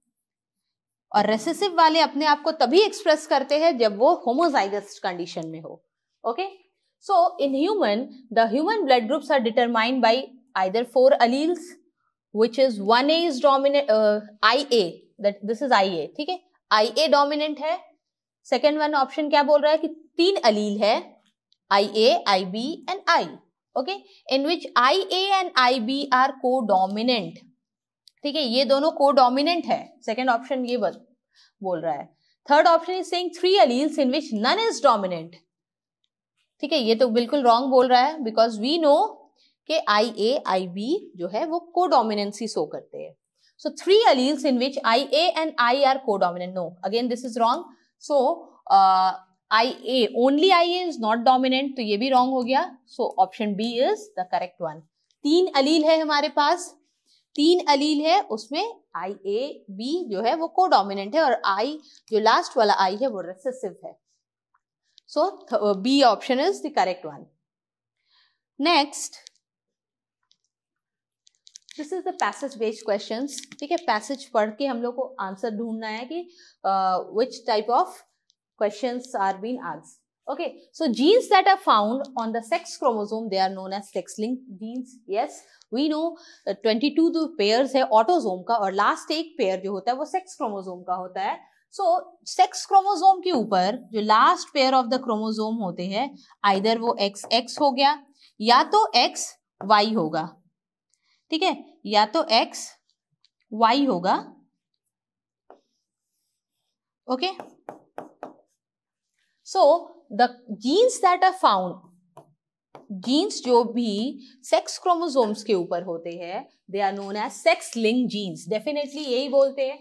और रेसेसिव वाले अपने आप को तभी एक्सप्रेस करते हैं जब वो होमोजाइगस कंडीशन में हो okay so in human the human blood groups are determined by either four alleles which is one A is dominant, I A this is I A ठीक है ए डोमिनेंट है second one option क्या बोल रहा है कि तीन allele है I A I B and I okay in which I A and I B are codominant ठीक है ये दोनों को डोमिनेंट है सेकेंड ऑप्शन ये बोल रहा है third option is saying three alleles in which none is dominant ठीक है ये तो बिल्कुल रॉन्ग बोल रहा है बिकॉज वी नो के आई ए आई बी जो है वो को डोमिनेंसी शो करते हैं so three alleles in which I A and I are codominant no again this is wrong so I A only I A is not dominant तो ये भी wrong हो गया so option B is the correct one तीन allele है हमारे पास तीन allele है उसमें आई ए बी जो है वो को डोमिनेंट है और आई जो लास्ट वाला आई है वो रेसेसिव है so B option is the correct one next this is the passage based question ठीक है पैसेज पढ़ के हम लोग को आंसर ढूंढना है कि which type of question are been आज okay so genes that are found on the sex chromosome they are known as sex linked genes yes we know twenty two जो पेयर है ऑटोजोम का और last एक pair जो होता है वो सेक्स क्रोमोजोम का होता है सो सेक्स क्रोमोजोम के ऊपर जो last pair of the chromosome होते हैं आइधर वो एक्स एक्स हो गया या तो एक्स वाई होगा ठीक है या तो एक्स वाई होगा okay so the genes that are found genes जो भी सेक्स क्रोमोसोम्स के ऊपर होते हैं they are known as sex link genes definitely यही बोलते हैं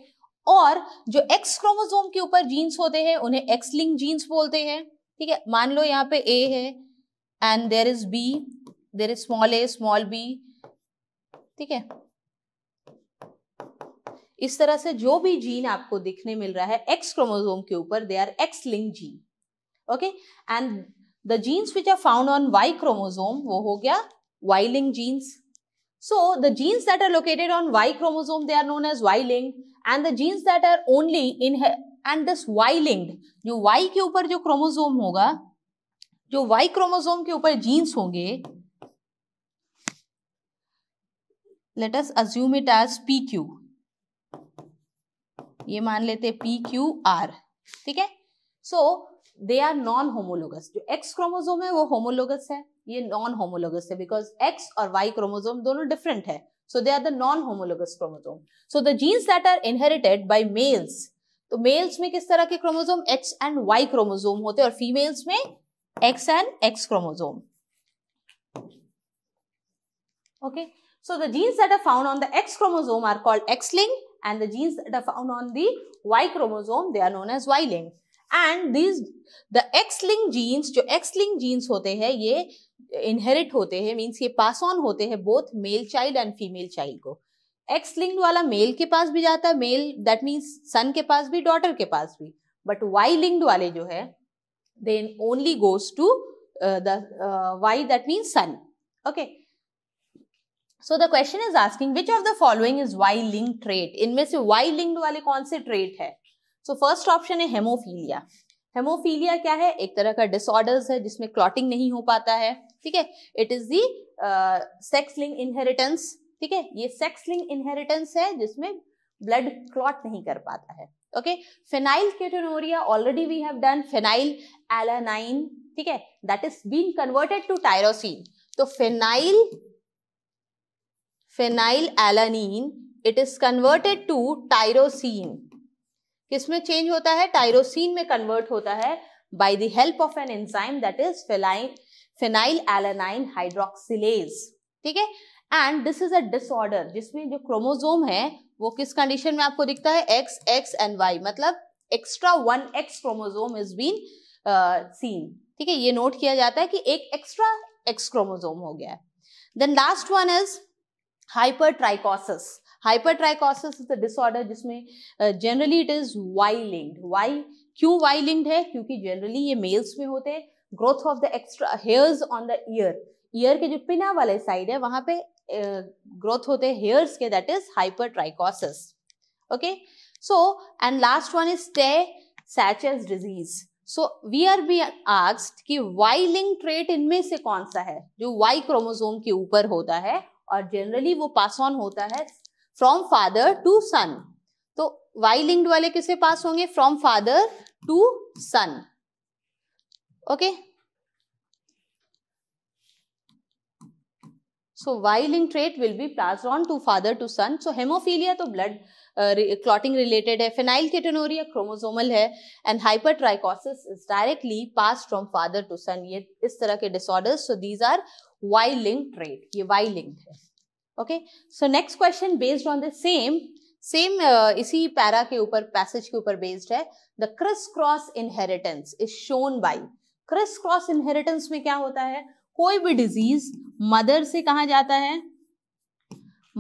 और जो एक्स क्रोमोसोम के ऊपर जीन्स होते हैं उन्हें एक्स लिंक जीन्स बोलते हैं ठीक है मान लो यहाँ पे ए है and there is B there is small A small B ठीक है इस तरह से जो भी जीन आपको दिखने मिल रहा है एक्स क्रोमोसोम के ऊपर they are X link gene okay and the genes which are found on Y chromosome वो हो गया Y linked genes so the genes that are located on Y chromosome they are known as Y linked and the genes that are only in and this Y linked जो Y के ऊपर जो chromosome होगा जो Y chromosome के ऊपर जीन्स होंगे let us assume it as P Q ये मान लेते पी क्यू आर ठीक है so they are non homologous जो एक्स क्रोमोजोम है वो होमोलोगस है ये नॉन होमोलोगस है बिकॉज एक्स और वाई क्रोमोजोम दोनों डिफरेंट है so they are the non homologous chromosome so the genes that are inherited by males तो मेल्स में किस तरह के chromosome X and Y chromosome होते हैं और फीमेल्स में X and X chromosome okay so the genes that are found on the X chromosome are called X link and the genes that are found on the Y chromosome they are known as Y link and this the X link genes जो X link genes होते हैं ये inherit होते हैं means ये पास on होते हैं both male child and female child को एक्स लिंक्ड वाला मेल के पास भी जाता है मेल दैट मीन्स सन के पास भी डॉटर के पास भी बट वाई लिंक्ड वाले जो है then only goes to the Y that means son okay so the question is asking which of the following is Y link trait इनमें से वाई लिंक्ड वाले कौन से ट्रेट है सो फर्स्ट ऑप्शन है हेमोफीलिया हेमोफीलिया क्या है एक तरह का डिसऑर्डर्स है जिसमें क्लॉटिंग नहीं हो पाता है ठीक है it is the sex link inheritance ठीक है ये सेक्स लिंग इनहेरिटेंस है जिसमें ब्लड क्लॉट नहीं कर पाता है okay phenylketonuria already we have done phenylalanine ठीक है that is been converted to tyrosine तो phenyl phenylalanine it is converted to tyrosine किस में चेंज होता है टायरोसिन में कन्वर्ट होता है by the help of an enzyme that is फेलाइन फेनाइल एलानाइन हाइड्रोक्सिलेज ठीक है and this is a disorder जिसमें जो क्रोमोजोम है वो किस कंडीशन में आपको दिखता है एक्स एक्स एंड वाई मतलब extra one X chromosome is been seen ठीक है ये नोट किया जाता है कि एक एक्स्ट्रा एक्स क्रोमोजोम हो गया है then last one is hypertrichosis hypertrichosis is a disorder जिसमें generally it is Y linked Y क्यों वाई लिंक्ड है क्योंकि जनरली ये मेल्स में होते हैं growth of the extra hairs on the ear ear के जो पिना वाले साइड है वहां पे ग्रोथ uh, होते हैं हेयर्स के that is hypertrichosis okay so and last one is Tay Sachs disease so we are be asked कि वाई लिंक ट्रेट इनमें से कौन सा है जो वाई क्रोमोसोम के ऊपर होता है और जनरली वो पास ऑन होता है फ्रॉम फादर टू सन तो वाई लिंक्ड वाले किसे पास होंगे from father to son okay so Y link trait will be pass on to father to son so hemophilia तो ब्लड क्लॉटिंग रिलेटेड है फेनाइल केटेनोरिया क्रोमोजोमल है and hypertrichosis is directly pass from father to son ये इस तरह के disorders so these are Y link trait ये Y link है okay so next question based on the same same इसी para के ऊपर पैसेज के ऊपर बेस्ड है the criss cross inheritance is shown by criss cross inheritance में क्या होता है कोई भी डिजीज मदर से कहा जाता है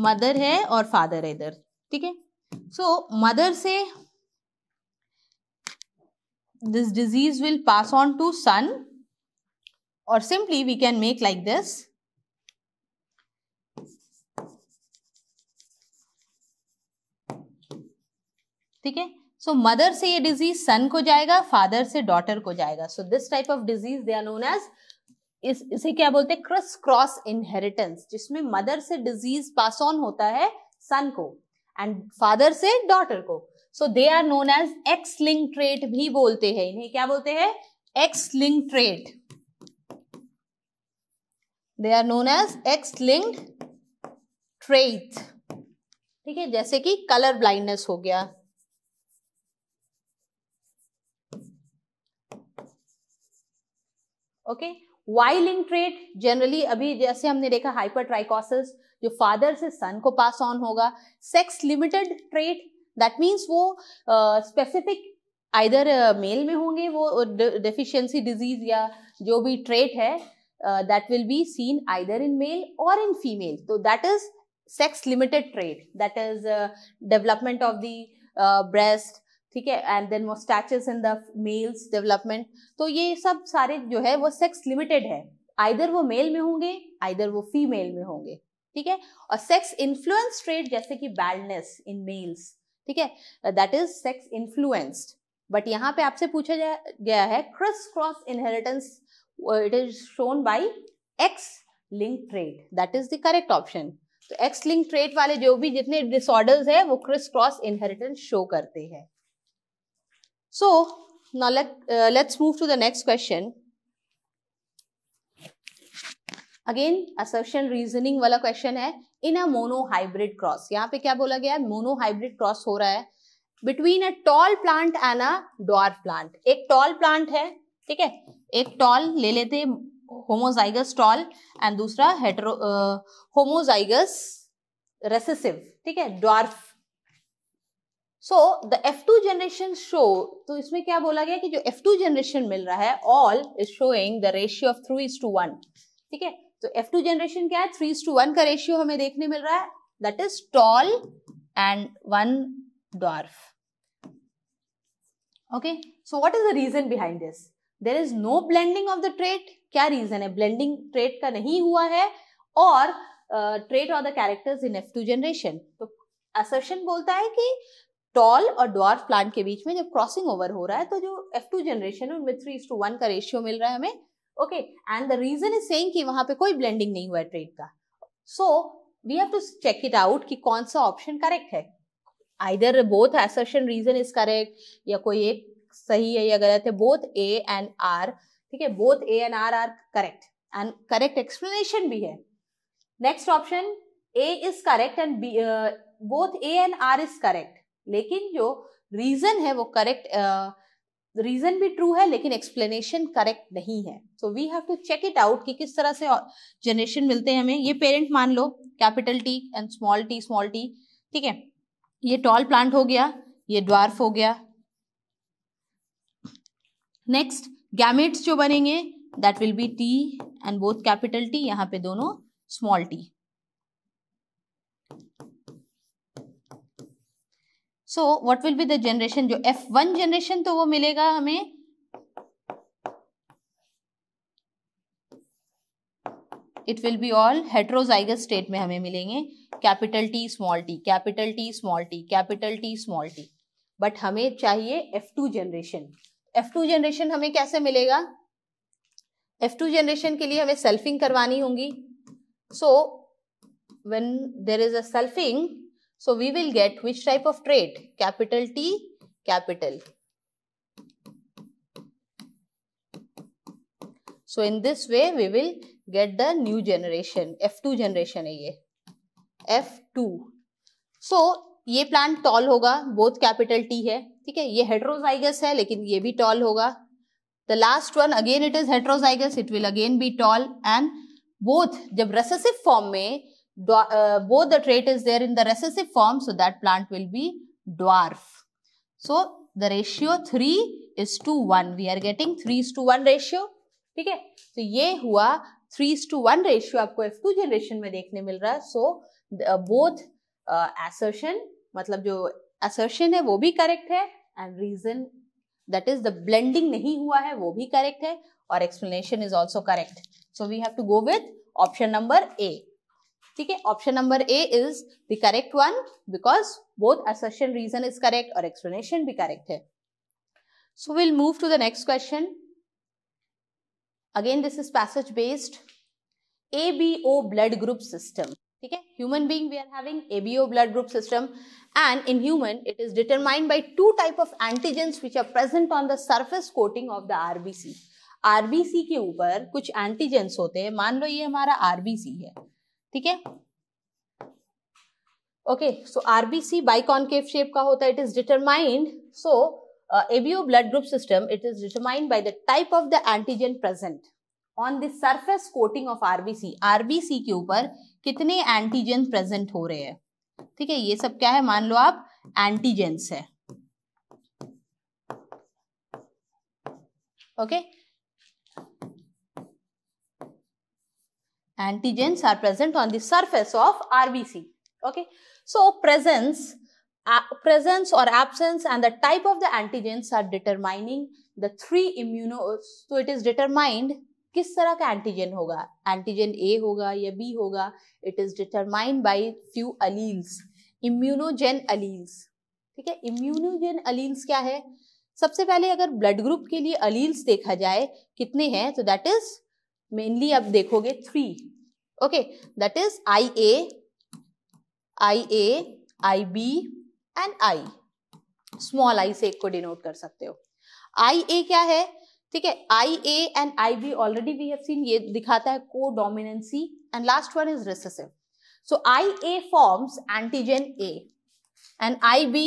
मदर है और फादर है इधर ठीक है सो मदर से this disease will pass on to son और simply we can make like this ठीक है सो मदर से ये डिजीज सन को जाएगा फादर से डॉटर को जाएगा so this type of disease they are known as इस इसे क्या बोलते हैं क्रस क्रॉस इनहेरिटेंस जिसमें मदर से डिजीज पास ऑन होता है सन को एंड फादर से डॉटर को so they are known as X link trait भी बोलते हैं इन्हें क्या बोलते हैं X link trait they are known as X link trait ठीक है जैसे कि कलर ब्लाइंडनेस हो गया okay Y link trait generally अभी जैसे हमने देखा हाइपर ट्राइकोसिस जो फादर से सन को पास ऑन होगा sex limited trait that means वो स्पेसिफिक आइदर मेल में होंगे वो डेफिशिएंसी uh, डिजीज या जो भी ट्रेड है that will be seen either in male और इन फीमेल तो that is sex limited trait that is development of the breast ठीक है and then moustaches in the males development तो ये सब सारे जो है वो सेक्स लिमिटेड है आइदर वो मेल में होंगे आइदर वो फीमेल में होंगे ठीक है और सेक्स इन्फ्लुएंस ट्रेड जैसे कि बैडनेस इन मेल्स ठीक है that is sex influenced but यहाँ पे आपसे पूछा जा गया है criss cross inheritance it is shown by X link trait that is the correct option तो एक्स लिंक ट्रेड वाले जो भी जितने डिसऑर्डर्स है वो क्रिस क्रॉस इनहेरिटेंस शो करते हैं So now let, uh, let's move to the next question. Again assertion reasoning वाला क्वेश्चन है इन अ मोनो क्रॉस यहाँ पे क्या बोला गया है मोनो क्रॉस हो रहा है between a tall plant and a dwarf plant एक टॉल प्लांट है ठीक है एक टॉल ले लेते होमोजाइगस टॉल एंड दूसरा हेटरो होमोजाइगस रेसेसिव ठीक है dwarf so the F two generation show तो इसमें क्या बोला गया कि जो एफ टू जनरेशन मिल रहा है all is showing the ratio of three is to one ठीक है तो एफ टू जनरेशन क्या है थ्री इज टू वन का रेशियो हमें देखने मिल रहा है that is tall and one dwarf okay so what is the reason behind this there is no blending of the trait क्या रीजन है ब्लेंडिंग trait का नहीं हुआ है और trait of the characters in F two generation तो assertion बोलता है कि टॉल और डॉर्फ प्लांट के बीच में जब क्रॉसिंग ओवर हो रहा है तो जो एफ टू जनरेशन है उनमें थ्री टू वन का रेशियो मिल रहा है हमें okay and the reason is same कि वहां पे कोई ब्लेंडिंग नहीं हुआ है ट्रेड का so we have to check it out कि कौन सा ऑप्शन करेक्ट है either both assertion reason is correct या कोई एक सही है या गलत है बोथ ए एंड आर ठीक है both A and R are correct and correct explanation भी है next option A is correct and B both A and R is correct लेकिन जो रीजन है वो करेक्ट रीजन भी ट्रू है लेकिन एक्सप्लेनेशन करेक्ट नहीं है so we have to check it out कि किस तरह से जनरेशन मिलते हैं हमें ये पेरेंट मान लो capital T and small T small T ठीक है ये टॉल प्लांट हो गया ये ड्वार्फ हो गया नेक्स्ट गैमेट्स जो बनेंगे that will be T and both capital T यहाँ पे दोनों small T so what will be the generation जो एफ वन जनरेशन तो वो मिलेगा हमें it will be all heterozygous state में हमें मिलेंगे capital T small T capital T small T capital T small T but हमें चाहिए F two generation F two generation हमें कैसे मिलेगा एफ टू जनरेशन के लिए हमें सेल्फिंग करवानी होगी so when there is a selfing So we will get which type of trait? Capital T, capital. So in this way we will get the new generation, F2 generation hai ye F2. So ये plant tall होगा both capital T है ठीक है ये heterozygous है लेकिन ये भी टॉल होगा the last one again it is heterozygous it will again be tall and both जब रेसेसिव फॉर्म में uh, both the trait is there in the recessive form so that plant will be dwarf. So the ratio 3 is to 1. We are getting 3 is to 1 ratio. ठीक है तो ये हुआ three to one ratio आपको F two generation में देखने मिल रहा है सो बोथ एसर्शन मतलब जो एसर्शन है वो भी करेक्ट है and reason that is the blending नहीं हुआ है वो भी करेक्ट है और explanation is also correct so we have to go with option number A ठीक है option number A is the correct one because both assertion reason is correct और एक्सप्लेनेशन भी करेक्ट है so will move to the next question again this is passage based A B O blood group system ठीक है human being we are having A B O blood group system and in human it is determined by two type of antigens which are present on the surface coating of the RBC RBC के ऊपर कुछ antigens होते हैं मान लो ये हमारा RBC है ठीक है okay so RBC biconcave shape का होता है it is determined so ABO blood group system it is determined by the type of the antigen present on the surface coating of RBC RBC के ऊपर कितने antigen present हो रहे हैं ठीक है ये सब क्या है मान लो आप एंटीजेंस है okay okay? antigens are present on the surface of RBC. Okay, so presence, uh, presence or absence and the type of the antigens are determining the three immuno. So it is determined किस तरह का antigen होगा antigen ए होगा या B होगा it is determined by few alleles immunogen alleles ठीक है इम्यूनोजेन alleles क्या है सबसे पहले अगर ब्लड ग्रुप के लिए अलील्स देखा जाए कितने हैं तो दैट इज मेनली अब देखोगे three okay that is I A I A I B and I small I से एक को डिनोट कर सकते हो आई ए क्या है ठीक है I A and I B already we have seen ये दिखाता है codominancy and last one is recessive so I A forms antigen A I B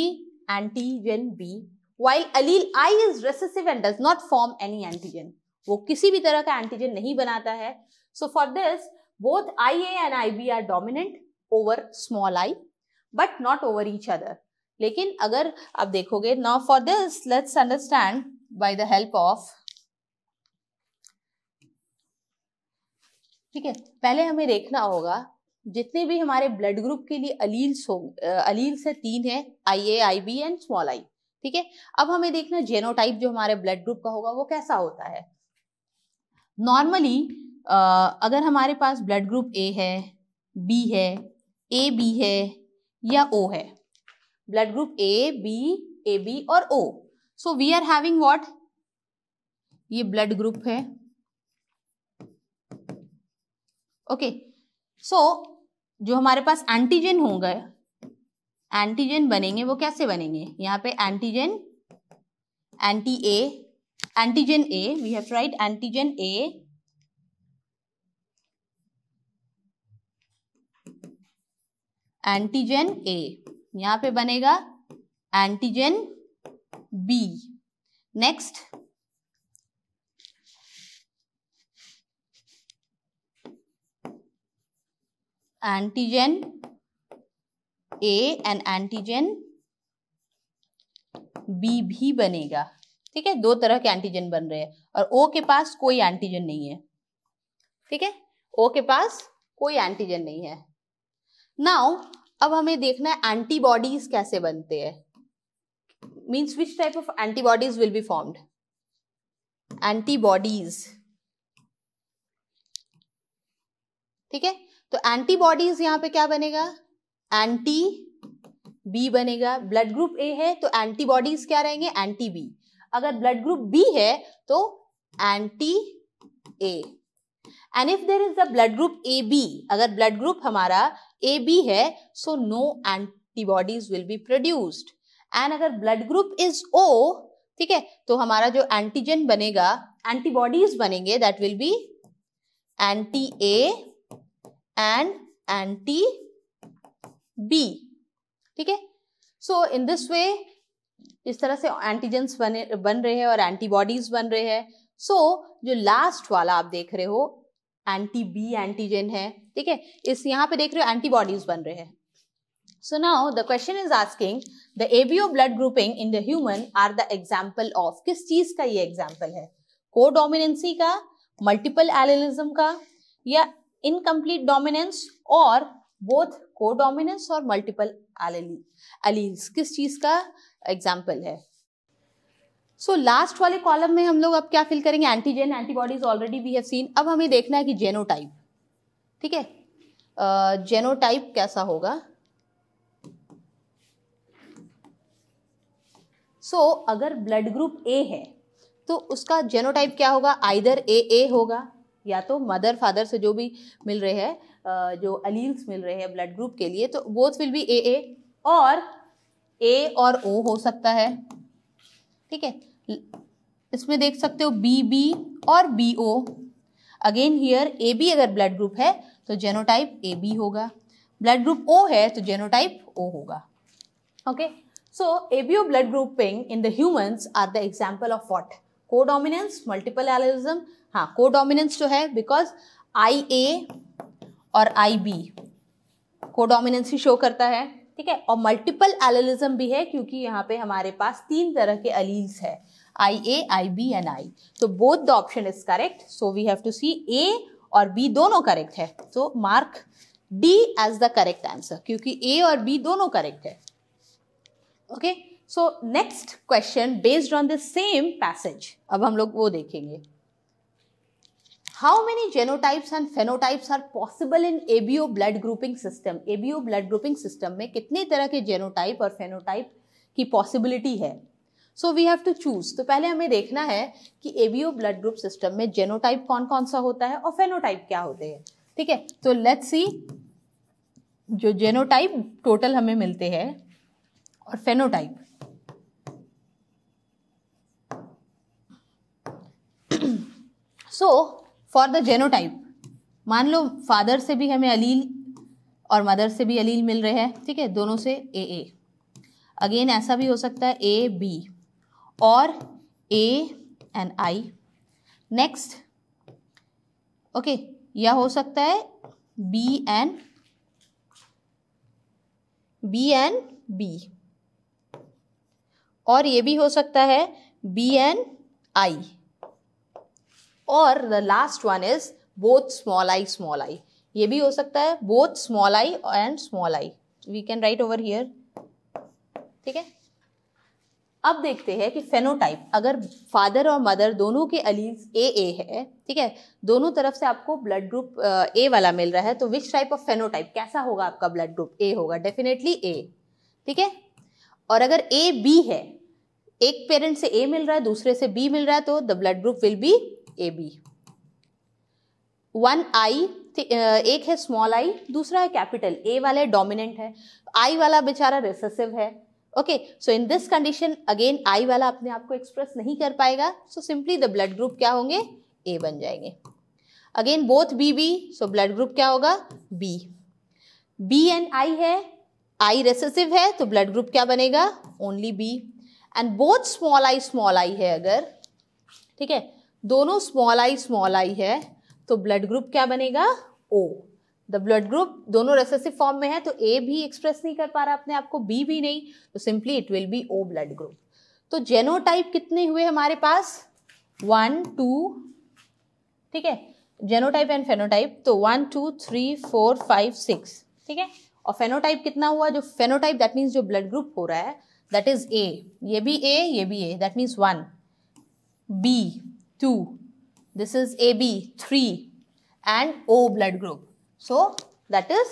antigen B while allele I is recessive and does not form any antigen वो किसी भी तरह का एंटीजन नहीं बनाता है so for this both I A and I B are dominant over small I but not over each other लेकिन अगर आप देखोगे now for this let's understand by the help of ठीक है पहले हमें देखना होगा जितने भी हमारे ब्लड ग्रुप के लिए अलील्स हो अलील्स है तीन है I A I B and small I ठीक है अब हमें देखना जेनोटाइप जो हमारे ब्लड ग्रुप का होगा वो कैसा होता है नॉर्मली uh, अगर हमारे पास ब्लड ग्रुप ए है बी है ए बी है या ओ है blood group A B A B और O so we are having what ये ब्लड ग्रुप है ओके okay. सो so, जो हमारे पास एंटीजन होंगे एंटीजन बनेंगे वो कैसे बनेंगे यहाँ पे antigen anti A antigen A. We have to write antigen A. Antigen A यहां पे बनेगा antigen B next antigen A and antigen B भी बनेगा ठीक है दो तरह के एंटीजन बन रहे हैं और ओ के पास कोई एंटीजन नहीं है ठीक है ओ के पास कोई एंटीजन नहीं है नाउ अब हमें देखना है एंटीबॉडीज कैसे बनते हैं means which type of antibodies will be formed antibodies ठीक है तो एंटीबॉडीज यहां पे क्या बनेगा एंटी बी बनेगा ब्लड ग्रुप ए है तो एंटीबॉडीज क्या रहेंगे एंटी बी अगर ब्लड ग्रुप बी है तो anti A and if there is the blood group A B अगर ब्लड ग्रुप हमारा ए बी है so no antibodies will be produced and अगर ब्लड ग्रुप इज ओ ठीक है तो हमारा जो एंटीजन बनेगा एंटीबॉडीज बनेंगे that will be anti A and anti B ठीक है सो इन दिस वे इस तरह से एंटीजेंस बने बन रहे हैं और एंटीबॉडीज बन रहे हैं सो so, जो लास्ट वाला आप देख रहे हो एंटी बी एंटीजन है ठीक है इस यहाँ पे देख रहे हो एंटीबॉडीज बन रहे हैं so now the question is asking the ABO blood grouping in the human are the example of किस चीज का ये एग्जाम्पल है को डोमिनेंसी का मल्टीपल एलिलिज्म का या इनकम्प्लीट डोमिनेंस और बोथ को डोमिनेंस और मल्टीपल एलिल्स किस चीज का एग्जाम्पल है सो so, लास्ट वाले कॉलम में हम लोग अब क्या फिल करेंगे antigen antibodies already we have seen अब हमें देखना है कि जेनोटाइप ठीक है जेनोटाइप कैसा होगा सो so, अगर ब्लड ग्रुप ए है तो उसका जेनोटाइप क्या होगा आइदर ए ए होगा या तो मदर फादर से जो भी मिल रहे हैं जो अलील्स मिल रहे हैं ब्लड ग्रुप के लिए तो both will be A A और ए और ओ हो सकता है ठीक है इसमें देख सकते हो बी बी और B O again here A B अगर ब्लड ग्रुप है तो जेनोटाइप ए बी होगा ब्लड ग्रुप ओ है तो जेनोटाइप ओ होगा okay so A B O blood grouping in the humans are the example of what codominance multiple allelism हाँ codominance जो है because I A और I B codominance ही show करता है ठीक है और मल्टीपल एलिज्म भी है क्योंकि यहाँ पे हमारे पास तीन तरह के अलील्स है I A I B and I तो both the option is correct so we have to see A और बी दोनों करेक्ट है so mark D as the correct answer क्योंकि ए और बी दोनों करेक्ट है okay so next question based on the same passage अब हम लोग वो देखेंगे how many genotypes and phenotypes are possible in ABO blood grouping system ABO blood grouping system में कितने तरह के जेनोटाइप और फेनोटाइप की पॉसिबिलिटी है so we have to choose तो पहले हमें देखना है कि एबीओ ब्लड ग्रुप सिस्टम में जेनोटाइप कौन कौन सा होता है और फेनोटाइप क्या होते हैं ठीक है तो लेट्स सी जो जेनोटाइप टोटल हमें मिलते हैं और phenotype so for the genotype मान लो फादर से भी हमें अलील और मदर से भी अलील मिल रहे हैं ठीक है दोनों से ए ए अगेन ऐसा भी हो सकता है ए बी और A and I next okay या हो सकता है B and B and B और ये भी हो सकता है बी एंड आई और the last one is both small I small I ये भी हो सकता है both small I and small I we can write over here ठीक है अब देखते हैं कि फेनोटाइप अगर फादर और मदर दोनों के अलील्स ए ए है ठीक है दोनों तरफ से आपको ब्लड ग्रुप ए वाला मिल रहा है तो विच टाइप ऑफ फेनोटाइप कैसा होगा आपका ब्लड ग्रुप ए होगा डेफिनेटली ए ठीक है और अगर ए बी है एक पेरेंट से ए मिल रहा है दूसरे से बी मिल रहा है तो the blood group will be A B one I एक है स्मॉल आई दूसरा है कैपिटल ए वाला डोमिनेंट है आई वाला बेचारा रिसेसिव है okay so in this condition again I वाला अपने आप को एक्सप्रेस नहीं कर पाएगा so simply the blood group क्या होंगे ए बन जाएंगे again both B B so blood group क्या होगा बी बी एंड आई है आई रेसेसिव है तो ब्लड ग्रुप क्या बनेगा only B and both small I small I है अगर ठीक है दोनों स्मॉल आई स्मॉल आई है तो ब्लड ग्रुप क्या बनेगा ओ द ब्लड ग्रुप दोनों रेसेसिव फॉर्म में है तो ए भी एक्सप्रेस नहीं कर पा रहा अपने आप को बी भी नहीं तो simply it will be O blood group तो जेनोटाइप कितने हुए हमारे पास वन टू ठीक है जेनोटाइप एंड फेनोटाइप तो one two three four five six ठीक है और फेनोटाइप कितना हुआ जो फेनोटाइप दैट मीन्स जो ब्लड ग्रुप हो रहा है दैट इज ए ये भी ए ये भी A that means one B two. This is AB, three. And O blood group. So, that is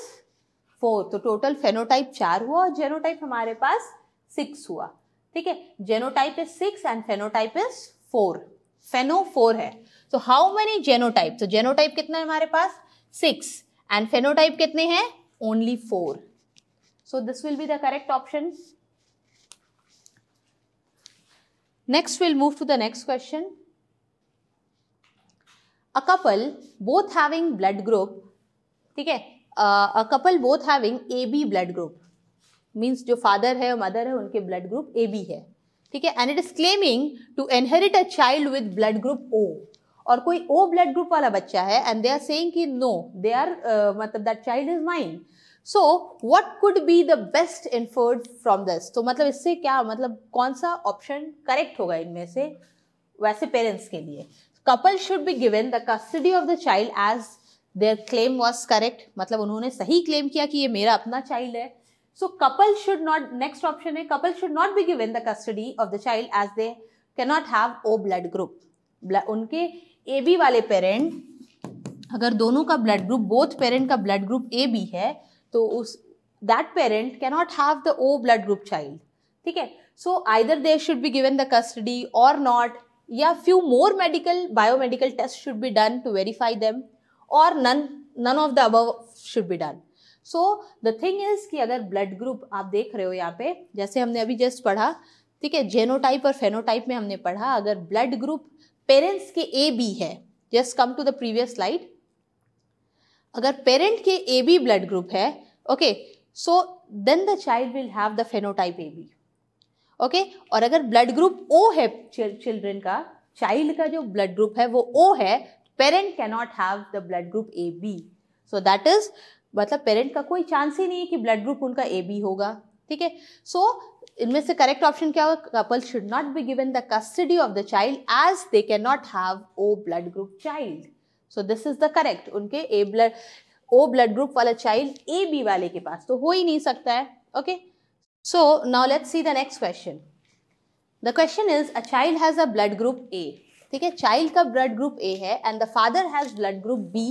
four तो टोटल फेनोटाइप चार हुआ और जेनोटाइप हमारे पास सिक्स हुआ ठीक है genotype is six and phenotype is four pheno four है तो हाउ मेनी जेनोटाइप तो जेनोटाइप कितना है हमारे पास सिक्स एंड फेनोटाइप कितने हैं only four so this will be the correct option next will move to the next question a couple both having blood group ठीक है a couple both having A B blood group means जो father है mother है उनके blood group A B है ठीक है and it is claiming to inherit a child with blood group O और कोई ओ ब्लड ग्रुप वाला बच्चा है एंड दे आर सेइंग कि नो दे आर मतलब that child is mind so what could be the best inferred from this तो मतलब इससे क्या मतलब कौन सा ऑप्शन करेक्ट होगा इनमें से वैसे पेरेंट्स के लिए couple should be given the custody of the child as their claim was correct मतलब उन्होंने सही क्लेम किया कि ये मेरा अपना चाइल्ड है so couple should not next option है couple should not be given the custody of the child as they cannot have O blood group उनके ए बी वाले पेरेंट अगर दोनों का ब्लड ग्रुप बोथ पेरेंट का blood group A B है तो उस that parent cannot have the O blood group child ठीक है so either they should be given the custody और not few more medical medical biomedical test should be done to verify them और none none of the above should be done so the thing is कि अगर blood group आप देख रहे हो यहाँ पे जैसे हमने अभी जस्ट पढ़ा ठीक है जेनोटाइप और फेनोटाइप में हमने पढ़ा अगर ब्लड ग्रुप पेरेंट्स के ए बी है just come to the previous slide अगर पेरेंट के ए बी ब्लड ग्रुप है okay so then the child will have the phenotype A B okay और अगर ब्लड ग्रुप ओ है children का child का जो ब्लड ग्रुप है वो ओ है parent cannot have the blood group A B so that is मतलब पेरेंट का कोई चांस ही नहीं है कि ब्लड ग्रुप उनका ए बी होगा ठीक है सो इनमें से करेक्ट ऑप्शन क्या होगा couple should not be given the custody of the child as they can not have O blood group child so this is the correct उनके A blood O blood group वाला child A B वाले के पास तो हो ही नहीं सकता है okay okay? So now let's see the next question. The question is a child has a blood group A. ठीक है child blood group A है and the father has blood group B.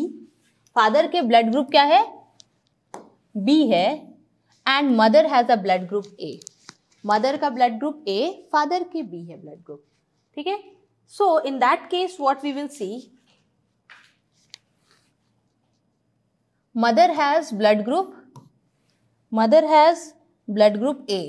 Father के blood group क्या है B है and mother has a blood group A. Mother का blood group A, father के B है blood group. ठीक So in that case what we will see mother has blood group mother has blood group A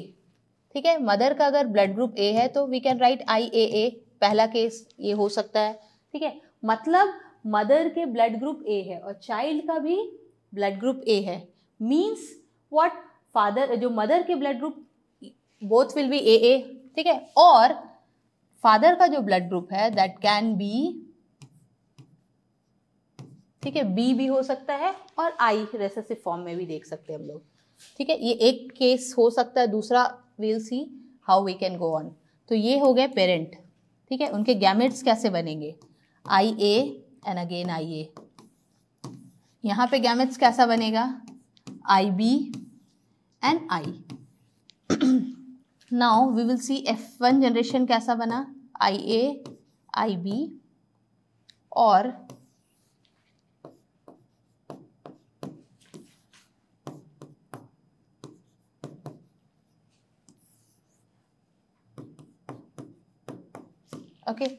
ठीक है mother का अगर blood group A है तो we can write I A A पहला केस ये हो सकता है ठीक है मतलब मदर के ब्लड ग्रुप ए है और चाइल्ड का भी ब्लड ग्रुप ए है मीन्स वॉट फादर जो मदर के blood group both will be A A ठीक है और फादर का जो ब्लड ग्रुप है दैट कैन बी ठीक है बी भी हो सकता है और आई रेसेसिव फॉर्म में भी देख सकते हैं हम लोग ठीक है ये एक केस हो सकता है दूसरा will see how we can go on तो ये हो गए पेरेंट ठीक है उनके गैमेट्स कैसे बनेंगे आई ए एंड अगेन आई ए यहाँ पे गैमेट्स कैसा बनेगा I B and I now we will see F one generation कैसा बना आई ए आई बी और ओके okay?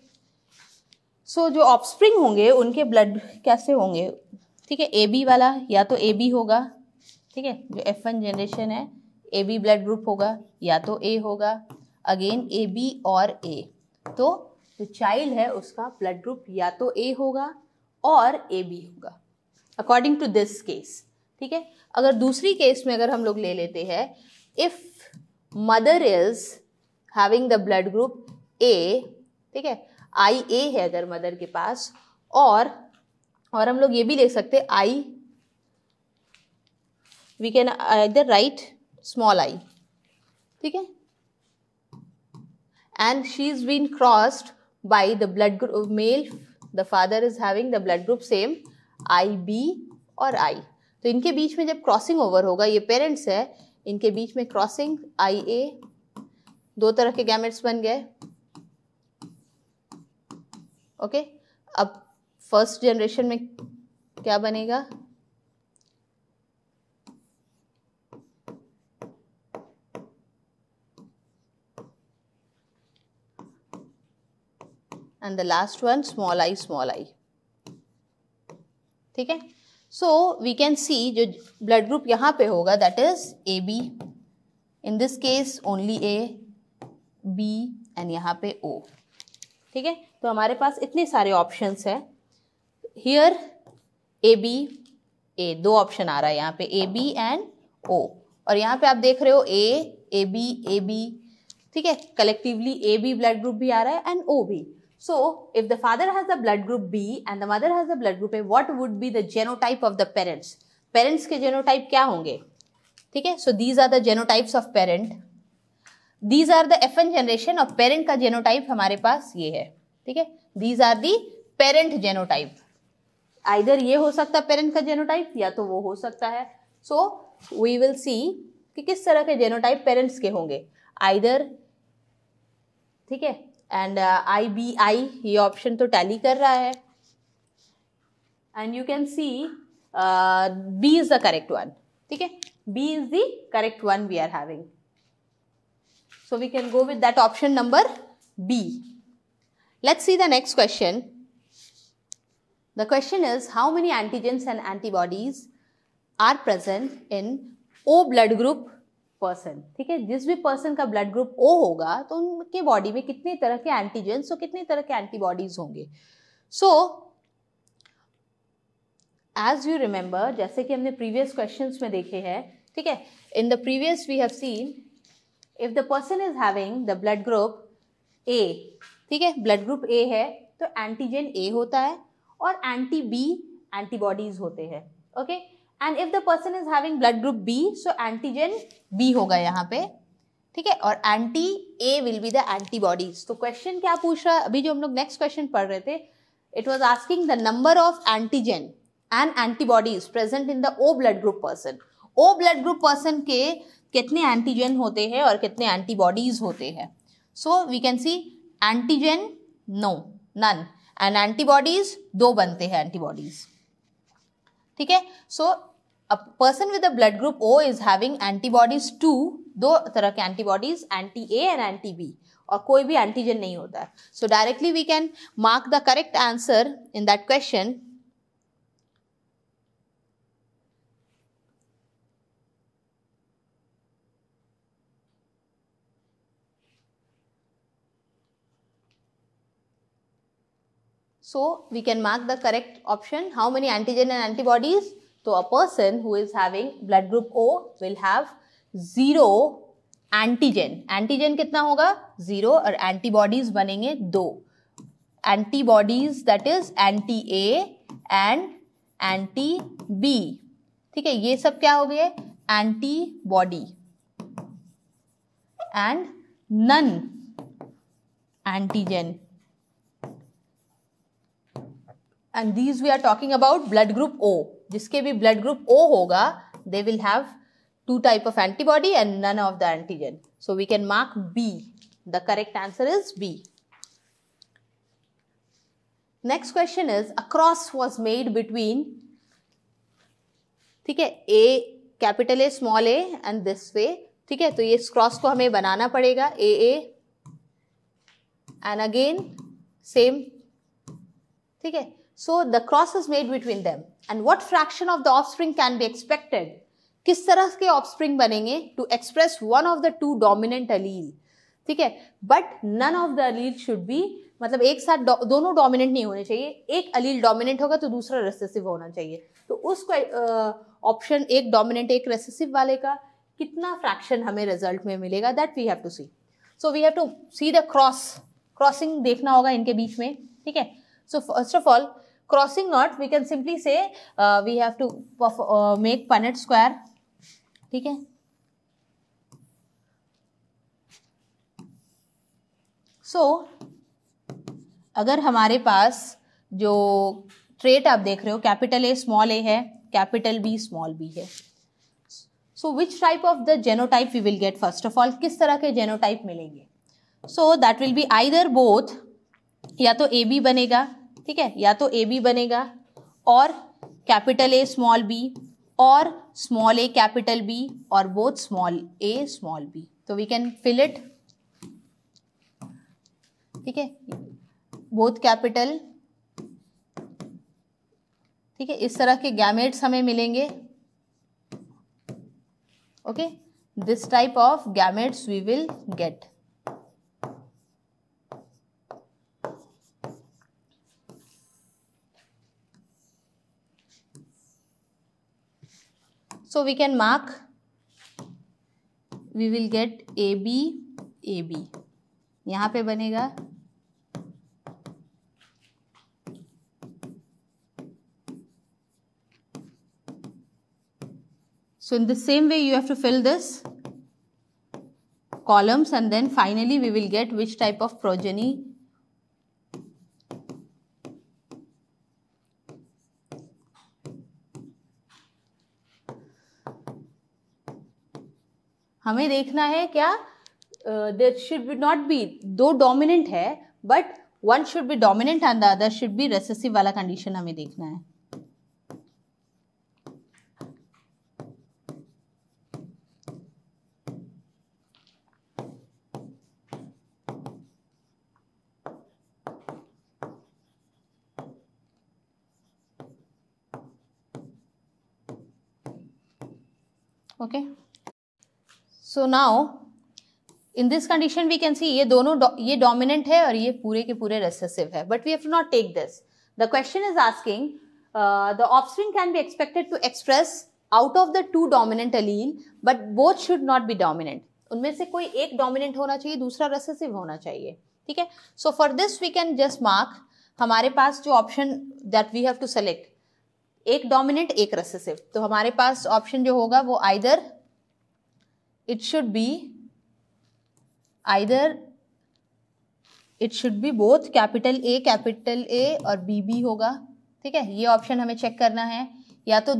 सो so, जो ऑफस्प्रिंग होंगे उनके ब्लड कैसे होंगे ठीक है ए बी वाला या तो ए बी होगा ठीक है जो एफ वन जनरेशन है ए बी ब्लड ग्रुप होगा या तो ए होगा अगेन ए बी और ए तो जो चाइल्ड है उसका ब्लड ग्रुप या तो ए होगा और ए बी होगा अकॉर्डिंग टू दिस केस ठीक है अगर दूसरी केस में अगर हम लोग ले लेते हैं if mother is having the blood group A ठीक है आई ए है अगर मदर के पास और और हम लोग ये भी देख सकते हैं आई वी कैन इधर राइट स्मॉल आई ठीक है and she is been crossed by the blood group male the father is having the blood group same I B और आई तो इनके बीच में जब क्रॉसिंग ओवर होगा ये पेरेंट्स है इनके बीच में क्रॉसिंग आई ए दो तरह के गैमेट्स बन गए ओके अब फर्स्ट जनरेशन में क्या बनेगा and the last one small I small I ठीक है सो वी कैन सी जो ब्लड ग्रुप यहां पे होगा that is A B in this case only A B and यहां पे ओ ठीक है तो हमारे पास इतने सारे ऑप्शन है हियर ए बी ए दो ऑप्शन आ रहा है यहाँ पे ए बी एंड ओ और यहाँ पे आप देख रहे हो A A B A B ठीक है collectively A B blood group भी आ रहा है एंड ओ भी so if the father has the blood group B and the mother has the blood group A what would be the genotype of the parents parents के genotype क्या होंगे ठीक है so these are the genotypes of parent these are the F N generation of parent का genotype हमारे पास ये है ठीक है these are the parent genotype either ये हो सकता है पेरेंट का जेनोटाइप या तो वो हो सकता है सो वी विल सी कि किस तरह के जेनोटाइप पेरेंट्स के होंगे आइधर ठीक है एंड आई बी आई ये ऑप्शन तो टैली कर रहा है and you can see B is the correct one ठीक है B is the correct one we are having so we can go with that option number B Let's see the next question. The question is how many antigens and antibodies are present in O blood group person ठीक है जिस भी person का blood group O होगा तो उनके body में कितने तरह के एंटीजेंस और कितने तरह के एंटीबॉडीज होंगे सो एज यू रिमेंबर जैसे कि हमने प्रीवियस क्वेश्चन में देखे हैं ठीक है in the previous we have seen if the person is having the blood group A ठीक है ब्लड ग्रुप ए है तो एंटीजन ए होता है और एंटी बी एंटीबॉडीज होते हैं okay and if the person is having blood group B so antigen B होगा यहाँ पे ठीक है और anti A will be the antibodies तो क्वेश्चन क्या पूछ रहा अभी जो हम लोग नेक्स्ट क्वेश्चन पढ़ रहे थे it was asking the number of antigen and antibodies present in the O blood group person O blood group person के कितने एंटीजन होते हैं और कितने एंटीबॉडीज होते हैं so we can see antigen no none and antibodies दो बनते हैं एंटीबॉडीज ठीक है so a person with a blood group O is having antibodies two दो तरह के antibodies anti A and anti B और कोई भी एंटीजन नहीं होता है so directly we can mark the correct answer in that question So we can mark the correct option. How many antigen and antibodies? So a person who is having blood group O will have zero antigen antigen kitna hoga zero or antibodies banenge do antibodies that is anti a and anti b theek hai ye sab kya ho gaye antibody and none antigen and these we are talking about blood group O जिसके भी blood group O होगा they will have two type of antibody and none of the antigen so we can mark B the correct answer is B next question is a cross was made between ठीक है A capital A small A and this way ठीक है तो ये इस cross को हमें बनाना पड़ेगा A A and again same ठीक है the cross is made between them and what fraction of the offspring can be expected किस तरह के स्प्रिंग बनेंगे to express one of the two dominant allele ठीक है but none of the allele should be मतलब एक साथ दो, दोनों डोमिनेंट नहीं होने चाहिए एक अलील डोमिनेंट होगा तो दूसरा रेसेसिव होना चाहिए तो उसको ऑप्शन एक डोमिनेंट एक रेसेसिव वाले का कितना फ्रैक्शन हमें रिजल्ट में मिलेगा that we have to see so we have to see the cross crossing देखना होगा इनके बीच में ठीक है so first of all crossing not we can simply say uh, we have to uh, make Punnett square ठीक है so so, अगर हमारे पास जो ट्रेट आप देख रहे हो कैपिटल ए स्मॉल ए है कैपिटल बी स्मॉल बी है so which type of the genotype we will get first of all किस तरह के जेनोटाइप मिलेंगे so that will be either both या तो ए बी बनेगा ठीक है या तो ए बी बनेगा और कैपिटल ए स्मॉल बी और स्मॉल ए कैपिटल बी और both small A small B तो वी कैन फिल इट ठीक है बोथ कैपिटल ठीक है इस तरह के गैमेट्स हमें मिलेंगे okay this type of gametes we will get So we can mark, we will get AB, AB. यहाँ पे बनेगा So in the same way you have to fill this columns and then finally we will get which type of progeny हमें देखना है क्या there should be not be दो dominant है but one should be dominant and the other should be recessive वाला condition हमें देखना है okay so now in this condition we can see ये दोनों ये डोमिनेंट है और ये पूरे के पूरे रेसेसिव है but we have to not take this the question is asking the option can be expected to express out of the two dominant allele but both should not be dominant उनमें से कोई एक dominant होना चाहिए दूसरा recessive होना चाहिए ठीक है so for this we can just mark हमारे पास जो option that we have to select एक डोमिनेंट एक रेसेसिव तो हमारे पास ऑप्शन जो होगा वो either it should be either it should be both capital A capital A और बी बी होगा ठीक है ये ऑप्शन हमें चेक करना है या तो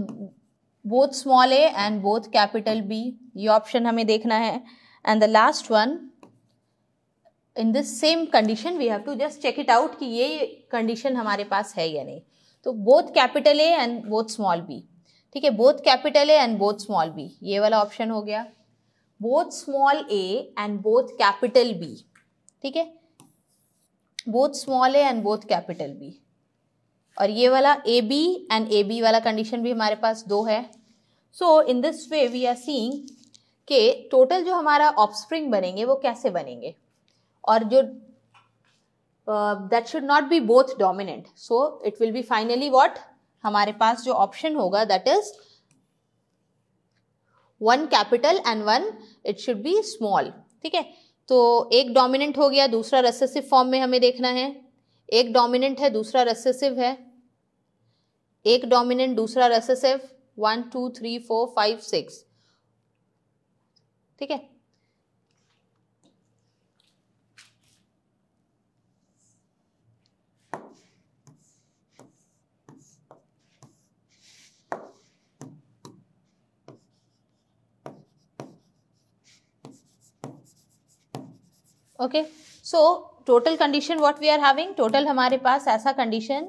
both small A and both capital B ये ऑप्शन हमें देखना है and the last one in this same condition we have to just check it out कि ये कंडीशन हमारे पास है या नहीं तो both capital A and both small B ठीक है both capital A and both small B ये वाला ऑप्शन हो गया both small A and both capital B ठीक है both small A and both capital B और ये वाला A B and A B वाला कंडीशन भी हमारे पास दो है so in this way we are seeing के टोटल जो हमारा ऑफस्प्रिंग बनेंगे वो कैसे बनेंगे और जो that should not be both dominant so it will be finally what हमारे पास जो ऑप्शन होगा that is one capital and one it should be small ठीक है तो एक डोमिनेंट हो गया दूसरा रेसेसिव फॉर्म में हमें देखना है एक डोमिनेंट है दूसरा रेसेसिव है एक डोमिनेंट दूसरा recessive one two three four five six ठीक है okay so total condition what we are having total हमारे पास ऐसा condition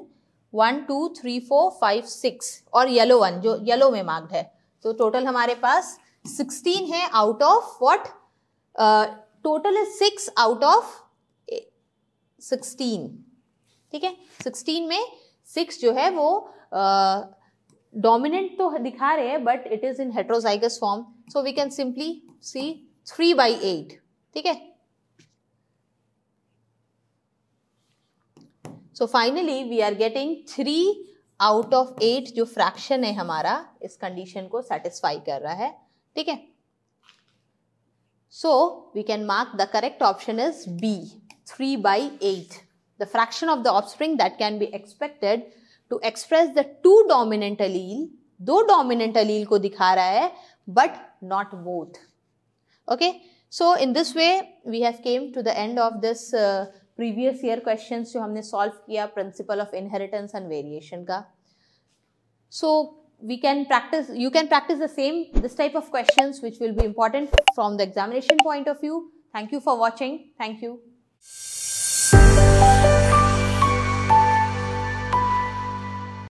one two three four five six और येलो वन जो येलो में मार्क्ड है तो टोटल हमारे पास सिक्सटीन है out of what total is six out of sixteen ठीक है सिक्सटीन में सिक्स जो है वो डोमिनेंट uh, तो दिखा रहे हैं but it is in heterozygous form so we can simply see three by eight ठीक है so finally we are getting three out of eight जो फ्रैक्शन है हमारा इस कंडीशन को सेटिस्फाई कर रहा है ठीक है so we can mark the correct option is B three by eight the fraction of the offspring that can be expected to express the two dominant allele दो डोमिनेंट अलील को दिखा रहा है but not both okay so in this way we have came to the end of this previous year questions जो हमने solve किया principle of inheritance and variation का so we can practice you can practice the same this type of question which will be important from the examination point of view thank you for watching thank you